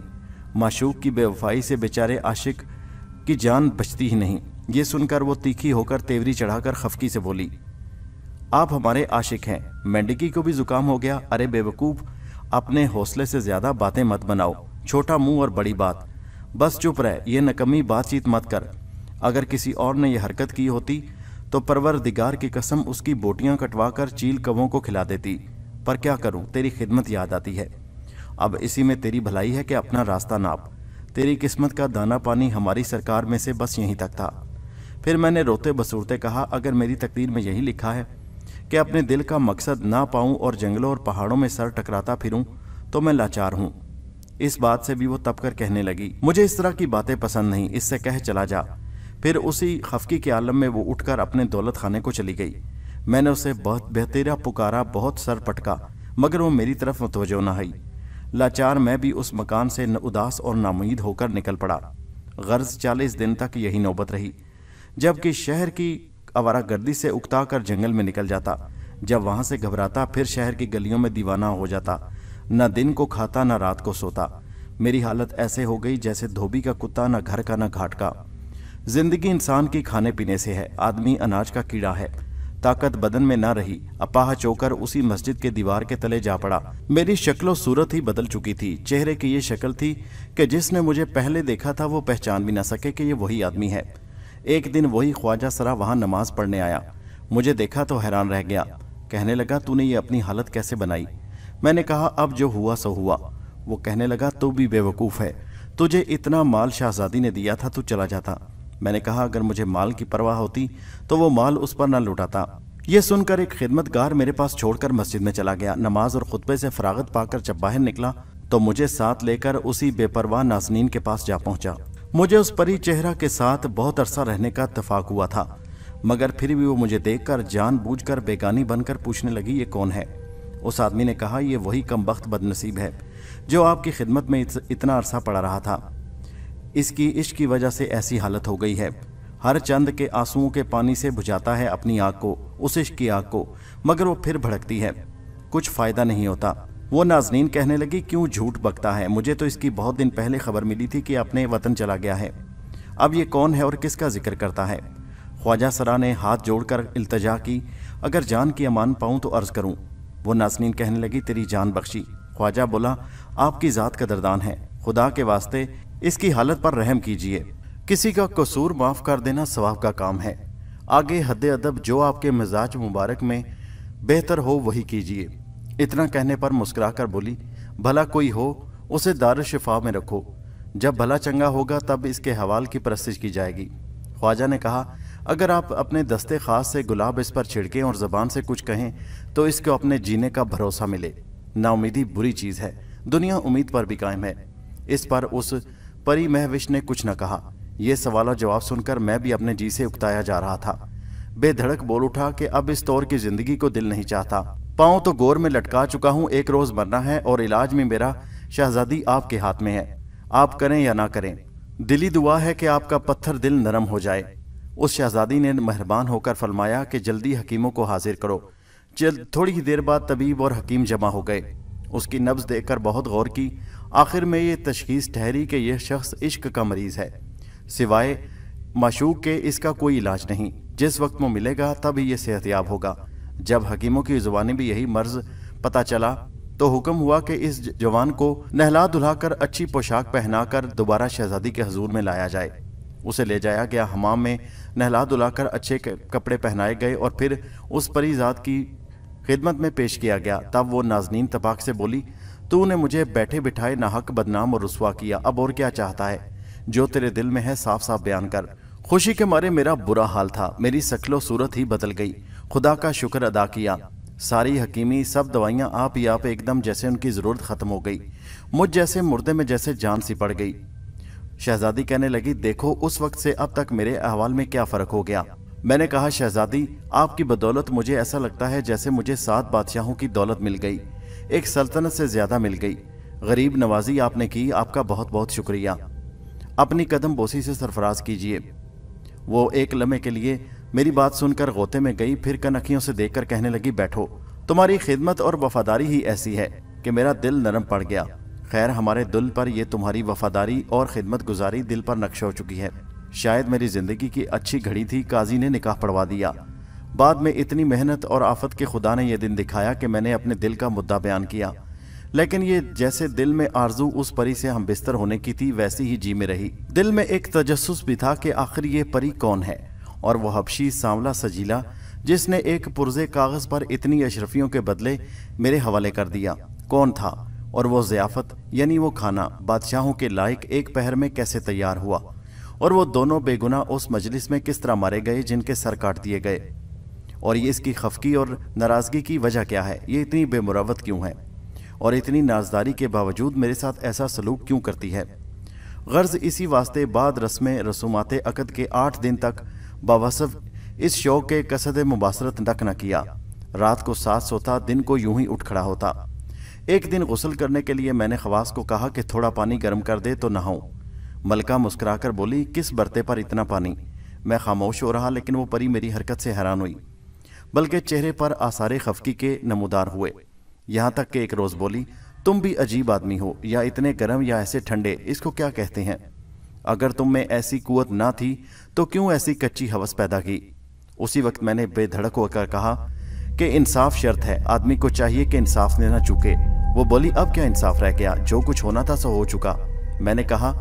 माशूक की बेवफाई से बेचारे आशिक की जान बचती ही नहीं ये सुनकर वो तीखी होकर तेवरी चढ़ाकर खफकी से बोली आप हमारे आशिक हैं मेंढकी को भी जुकाम हो गया अरे बेवकूफ़ अपने हौसले से ज़्यादा बातें मत बनाओ छोटा मुंह और बड़ी बात बस चुप रह ये नकमी बातचीत मत कर अगर किसी और ने यह हरकत की होती तो परवर दिगार की कसम उसकी बोटियां कटवाकर चील कवों को खिला देती पर क्या करूं तेरी खिदमत याद आती है अब इसी में तेरी भलाई है कि अपना रास्ता नाप तेरी किस्मत का दाना पानी हमारी सरकार में से बस यहीं तक था फिर मैंने रोते बसूरते कहा अगर मेरी तकदीर में यही लिखा है कि अपने दिल का मकसद ना पाऊं और जंगलों और पहाड़ों में सर टकराता फिरूं तो मैं लाचार हूं इस बात से भी वो तप कर कहने लगी मुझे इस तरह की बातें पसंद नहीं इससे कह चला जा फिर उसी खफकी के आलम में वो उठकर अपने दौलत खाने को चली गई मैंने उसे बहुत बेहतरा पुकारा बहुत सर पटका मगर वो मेरी तरफ मतवजो न आई लाचार मैं भी उस मकान से उदास और नामुद होकर निकल पड़ा गर्ज चालीस दिन तक यही नौबत रही जबकि शहर की आवारा गर्दी से उकता कर जंगल में निकल जाता जब वहां से घबराता फिर शहर की गलियों में दीवाना हो जाता न दिन को खाता न रात को सोता मेरी हालत ऐसे हो गई जैसे धोबी का कुत्ता न घर का न घाट का जिंदगी इंसान के खाने पीने से है आदमी अनाज का कीड़ा है ताकत बदन में न रही अपाह चोकर उसी मस्जिद के दीवार के तले जा पड़ा मेरी शक्लो सूरत ही बदल चुकी थी चेहरे की ये शक्ल थी कि जिसने मुझे पहले देखा था वो पहचान भी ना सके कि ये वही आदमी है एक दिन वही ख्वाजा सरा वहाँ नमाज पढ़ने आया मुझे देखा तो हैरान रह गया कहने लगा तूने ये अपनी हालत कैसे बनाई मैंने कहा अब जो हुआ सो हुआ वो कहने लगा तू भी बेवकूफ़ है तुझे इतना माल शाहजादी ने दिया था तू चला जाता मैंने कहा अगर मुझे माल की परवाह होती तो वो माल उस पर न लुटाता यह सुनकर एक खिदमतगार मेरे पास छोड़कर मस्जिद में चला गया नमाज और खुतबे से फरागत पाकर जब बाहर निकला तो मुझे साथ लेकर उसी बेपरवाह नाजनीन के पास जा पहुंचा मुझे उस परी चेहरा के साथ बहुत अरसा रहने का इतफाक हुआ था मगर फिर भी वो मुझे देखकर जानबूझकर बेगानी बनकर पूछने लगी ये कौन है उस आदमी ने कहा यह वही कम वक्त बदनसीब है जो आपकी खिदमत में इतना अरसा पड़ा रहा था इसकी इश्क की वजह से ऐसी हालत हो गई है हर चंद के आंसुओं के पानी से बुझाता है अपनी आग को उस इश्क की आग को मगर वो फिर भड़कती है कुछ फ़ायदा नहीं होता वो नाजनीन कहने लगी क्यों झूठ बकता है मुझे तो इसकी बहुत दिन पहले खबर मिली थी कि अपने वतन चला गया है अब ये कौन है और किसका जिक्र करता है ख्वाजा सरा ने हाथ जोड़कर इल्तजा की अगर जान की अमान पाऊं तो अर्ज़ करूं वो नाजनीन कहने लगी तेरी जान बख्शी ख्वाजा बोला आपकी ज़ात का दरदान है खुदा के वास्ते इसकी हालत पर रहम कीजिए किसी का कसूर माफ कर देना सवाब का काम है आगे हद अदब जो आपके मिजाज मुबारक में बेहतर हो वही कीजिए इतना कहने पर मुस्करा कर बोली भला कोई हो उसे दार शिफा में रखो जब भला चंगा होगा तब इसके हवाल की प्रस्तिश की जाएगी ख्वाजा ने कहा अगर आप अपने दस्ते खास से गुलाब इस पर छिड़कें और ज़बान से कुछ कहें तो इसको अपने जीने का भरोसा मिले नाउमीदी बुरी चीज़ है दुनिया उम्मीद पर भी कायम है इस पर उस परी महविश ने कुछ न कहा यह सवाल जवाब सुनकर मैं भी अपने जी से उकताया जा रहा था बेधड़क बोल उठा कि अब इस तौर की जिंदगी को दिल नहीं चाहता पाँव तो गोर में लटका चुका हूँ एक रोज मरना है और इलाज में मेरा शहजादी आपके हाथ में है आप करें या ना करें दिली दुआ है कि आपका पत्थर दिल नरम हो जाए उस शहजादी ने मेहरबान होकर फरमाया कि जल्दी हकीमों को हाजिर करो चल थोड़ी ही देर बाद तबीब और हकीम जमा हो गए उसकी नब्ज देखकर बहुत गौर की आखिर में ये तशखीस ठहरी कि यह शख्स इश्क का मरीज़ है सिवाय मशूक के इसका कोई इलाज नहीं जिस वक्त वो मिलेगा तब ये सेहतियाब होगा जब हकीमों की ज़ुबानी भी यही मर्ज पता चला तो हुक्म हुआ कि इस जवान को नहला धुलाकर अच्छी पोशाक पहनाकर दोबारा शहजादी के हजूर में लाया जाए उसे ले जाया गया हमाम में नहला धुलाकर अच्छे कपड़े पहनाए गए और फिर उस परी ज़ात की खिदमत में पेश किया गया तब वो नाजनीन तपाक से बोली तूने मुझे बैठे बिठाए नाहक बदनाम और रसुआ किया अब और क्या चाहता है जो तेरे दिल में है साफ साफ बयान कर खुशी के मारे मेरा बुरा हाल था मेरी शक्लो सूरत ही बदल गई खुदा का शुक्र अदा किया सारी हकीमी सब दवाइयाँ आप ही आप एकदम जैसे उनकी ज़रूरत ख़त्म हो गई मुझ जैसे मुर्दे में जैसे जान सी पड़ गई शहजादी कहने लगी देखो उस वक्त से अब तक मेरे अहवाल में क्या फ़र्क हो गया मैंने कहा शहजादी आपकी बदौलत मुझे ऐसा लगता है जैसे मुझे सात बादशाहों की दौलत मिल गई एक सल्तनत से ज़्यादा मिल गई गरीब नवाजी आपने की आपका बहुत बहुत शुक्रिया अपनी कदम बोसी से सरफराज कीजिए वो एक लम्हे के लिए मेरी बात सुनकर गोते में गई फिर कनखियों से देखकर कहने लगी बैठो तुम्हारी खिदमत और वफादारी ही ऐसी है कि मेरा दिल नरम पड़ गया खैर हमारे दिल पर यह तुम्हारी वफादारी और खिदमत गुजारी दिल पर नक्श हो चुकी है शायद मेरी ज़िंदगी की अच्छी घड़ी थी काजी ने निकाह पढ़वा दिया बाद में इतनी मेहनत और आफत के खुदा ने यह दिन दिखाया कि मैंने अपने दिल का मुद्दा बयान किया लेकिन ये जैसे दिल में आरजू उस परी से हम बिस्तर होने की थी वैसी ही जी में रही दिल में एक तजस्स भी था कि आखिर ये परी कौन है और वह हबशी सांवला सजीला जिसने एक पुरजे कागज़ पर इतनी अशरफियों के बदले मेरे हवाले कर दिया कौन था और वो ज़ियाफ़त यानी वो खाना बादशाहों के लायक एक पहर में कैसे तैयार हुआ और वो दोनों बेगुना उस मजलिस में किस तरह मारे गए जिनके सर काट दिए गए और ये इसकी खफकी और नाराज़गी की वजह क्या है ये इतनी बेमुरावत क्यों है और इतनी नाजदारी के बावजूद मेरे साथ ऐसा सलूक क्यों करती है गर्ज इसी वास्ते बाद रस्में रसूमात अकद के आठ दिन तक बावसव इस शौक के कसद मुबासरत नक न किया रात को सास सोता दिन को यूं ही उठ खड़ा होता एक दिन गसल करने के लिए मैंने खवास को कहा कि थोड़ा पानी गर्म कर दे तो नहाऊं मलका मुस्कराकर बोली किस बर्ते पर इतना पानी मैं खामोश हो रहा लेकिन वो परी मेरी हरकत से हैरान हुई बल्कि चेहरे पर आसार खफकी के नमोदार हुए यहाँ तक कि एक रोज़ बोली तुम भी अजीब आदमी हो या इतने गर्म या ऐसे ठंडे इसको क्या कहते हैं अगर तुम में ऐसी कुत ना थी तो क्यों ऐसी कच्ची हवस पैदा की उसी वक्त मैंने बेधड़क होकर कहा कि इंसाफ शर्त है आदमी को चाहिए कि इंसाफ ने ना चुके वो बोली अब क्या इंसाफ रह गया जो कुछ होना था सो हो चुका मैंने कहा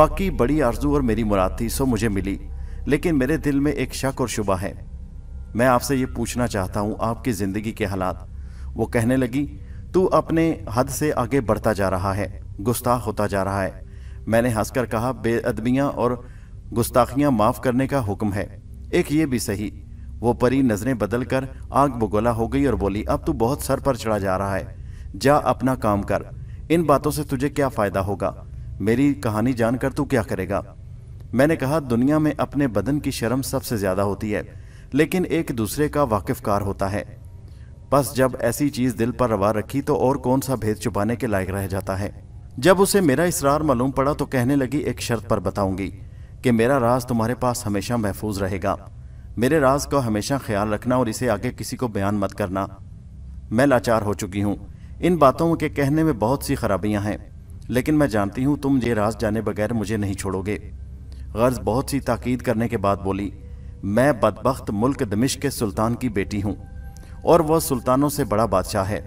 वाकई बड़ी आरजू और मेरी मुराद थी सो मुझे मिली लेकिन मेरे दिल में एक शक और शुबा है मैं आपसे ये पूछना चाहता हूँ आपकी ज़िंदगी के हालात वो कहने लगी तू अपने हद से आगे बढ़ता जा रहा है गुस्ताख होता जा रहा है मैंने हंसकर कहा बेअदबियाँ और गुस्ताखियाँ माफ़ करने का हुक्म है एक ये भी सही वो परी नज़रें बदल कर आग बगोला हो गई और बोली अब तू बहुत सर पर चढ़ा जा रहा है जा अपना काम कर इन बातों से तुझे क्या फ़ायदा होगा मेरी कहानी जानकर तू क्या करेगा मैंने कहा दुनिया में अपने बदन की शर्म सबसे ज़्यादा होती है लेकिन एक दूसरे का वाकिफकार होता है बस जब ऐसी चीज दिल पर रवा रखी तो और कौन सा भेद छुपाने के लायक रह जाता है जब उसे मेरा इसरार मालूम पड़ा तो कहने लगी एक शर्त पर बताऊंगी कि मेरा राज तुम्हारे पास हमेशा महफूज रहेगा मेरे राज का हमेशा ख्याल रखना और इसे आगे किसी को बयान मत करना मैं लाचार हो चुकी हूँ इन बातों के कहने में बहुत सी खराबियाँ हैं लेकिन मैं जानती हूँ तुम ये राज जाने बगैर मुझे नहीं छोड़ोगे गर्ज बहुत सी ताकीद करने के बाद बोली मैं बदबخت मुल्क दमिश के सुल्तान की बेटी हूँ और वह सुल्तानों से बड़ा बादशाह है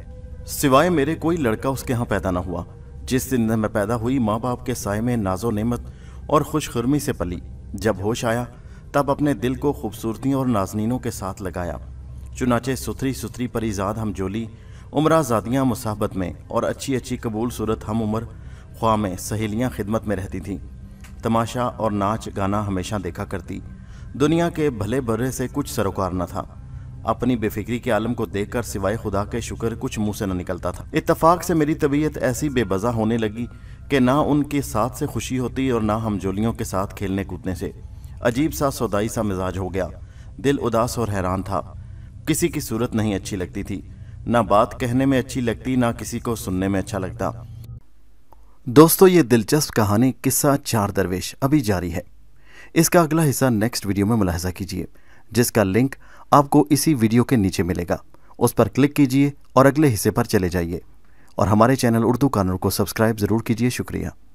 सिवाय मेरे कोई लड़का उसके यहाँ पैदा ना हुआ जिस दिन मैं पैदा हुई माँ बाप के साय में नाजो नेमत और खुशखर्मी से पली जब होश आया तब अपने दिल को खूबसूरती और नाजनीनों के साथ लगाया चुनाचे सुथरी सुथरी परिजाद हम जोली उम्र जादियाँ मुसाहबत में और अच्छी अच्छी कबूल सूरत हम उम्र ख्वा में सहेलियाँ खिदमत में रहती थीं तमाशा और नाच गाना हमेशा देखा करती दुनिया के भले बर्रे से कुछ सरोकार न था अपनी बेफिक्री के आलम को देखकर सिवाय खुदा के शुक्र कुछ मुंह से न निकलता था इतफाक से मेरी तबीयत ऐसी बेबजा होने लगी कि ना उनके साथ से खुशी होती और ना हम जोलियों के साथ खेलने कूदने से अजीब सा सौदाई सा मिजाज हो गया दिल उदास और हैरान था किसी की सूरत नहीं अच्छी लगती थी ना बात कहने में अच्छी लगती ना किसी को सुनने में अच्छा लगता दोस्तों ये दिलचस्प कहानी किस्सा चार दरवेश अभी जारी है इसका अगला हिस्सा नेक्स्ट वीडियो में मुलाहजा कीजिए जिसका लिंक आपको इसी वीडियो के नीचे मिलेगा उस पर क्लिक कीजिए और अगले हिस्से पर चले जाइए और हमारे चैनल उर्दू कानून को सब्सक्राइब ज़रूर कीजिए शुक्रिया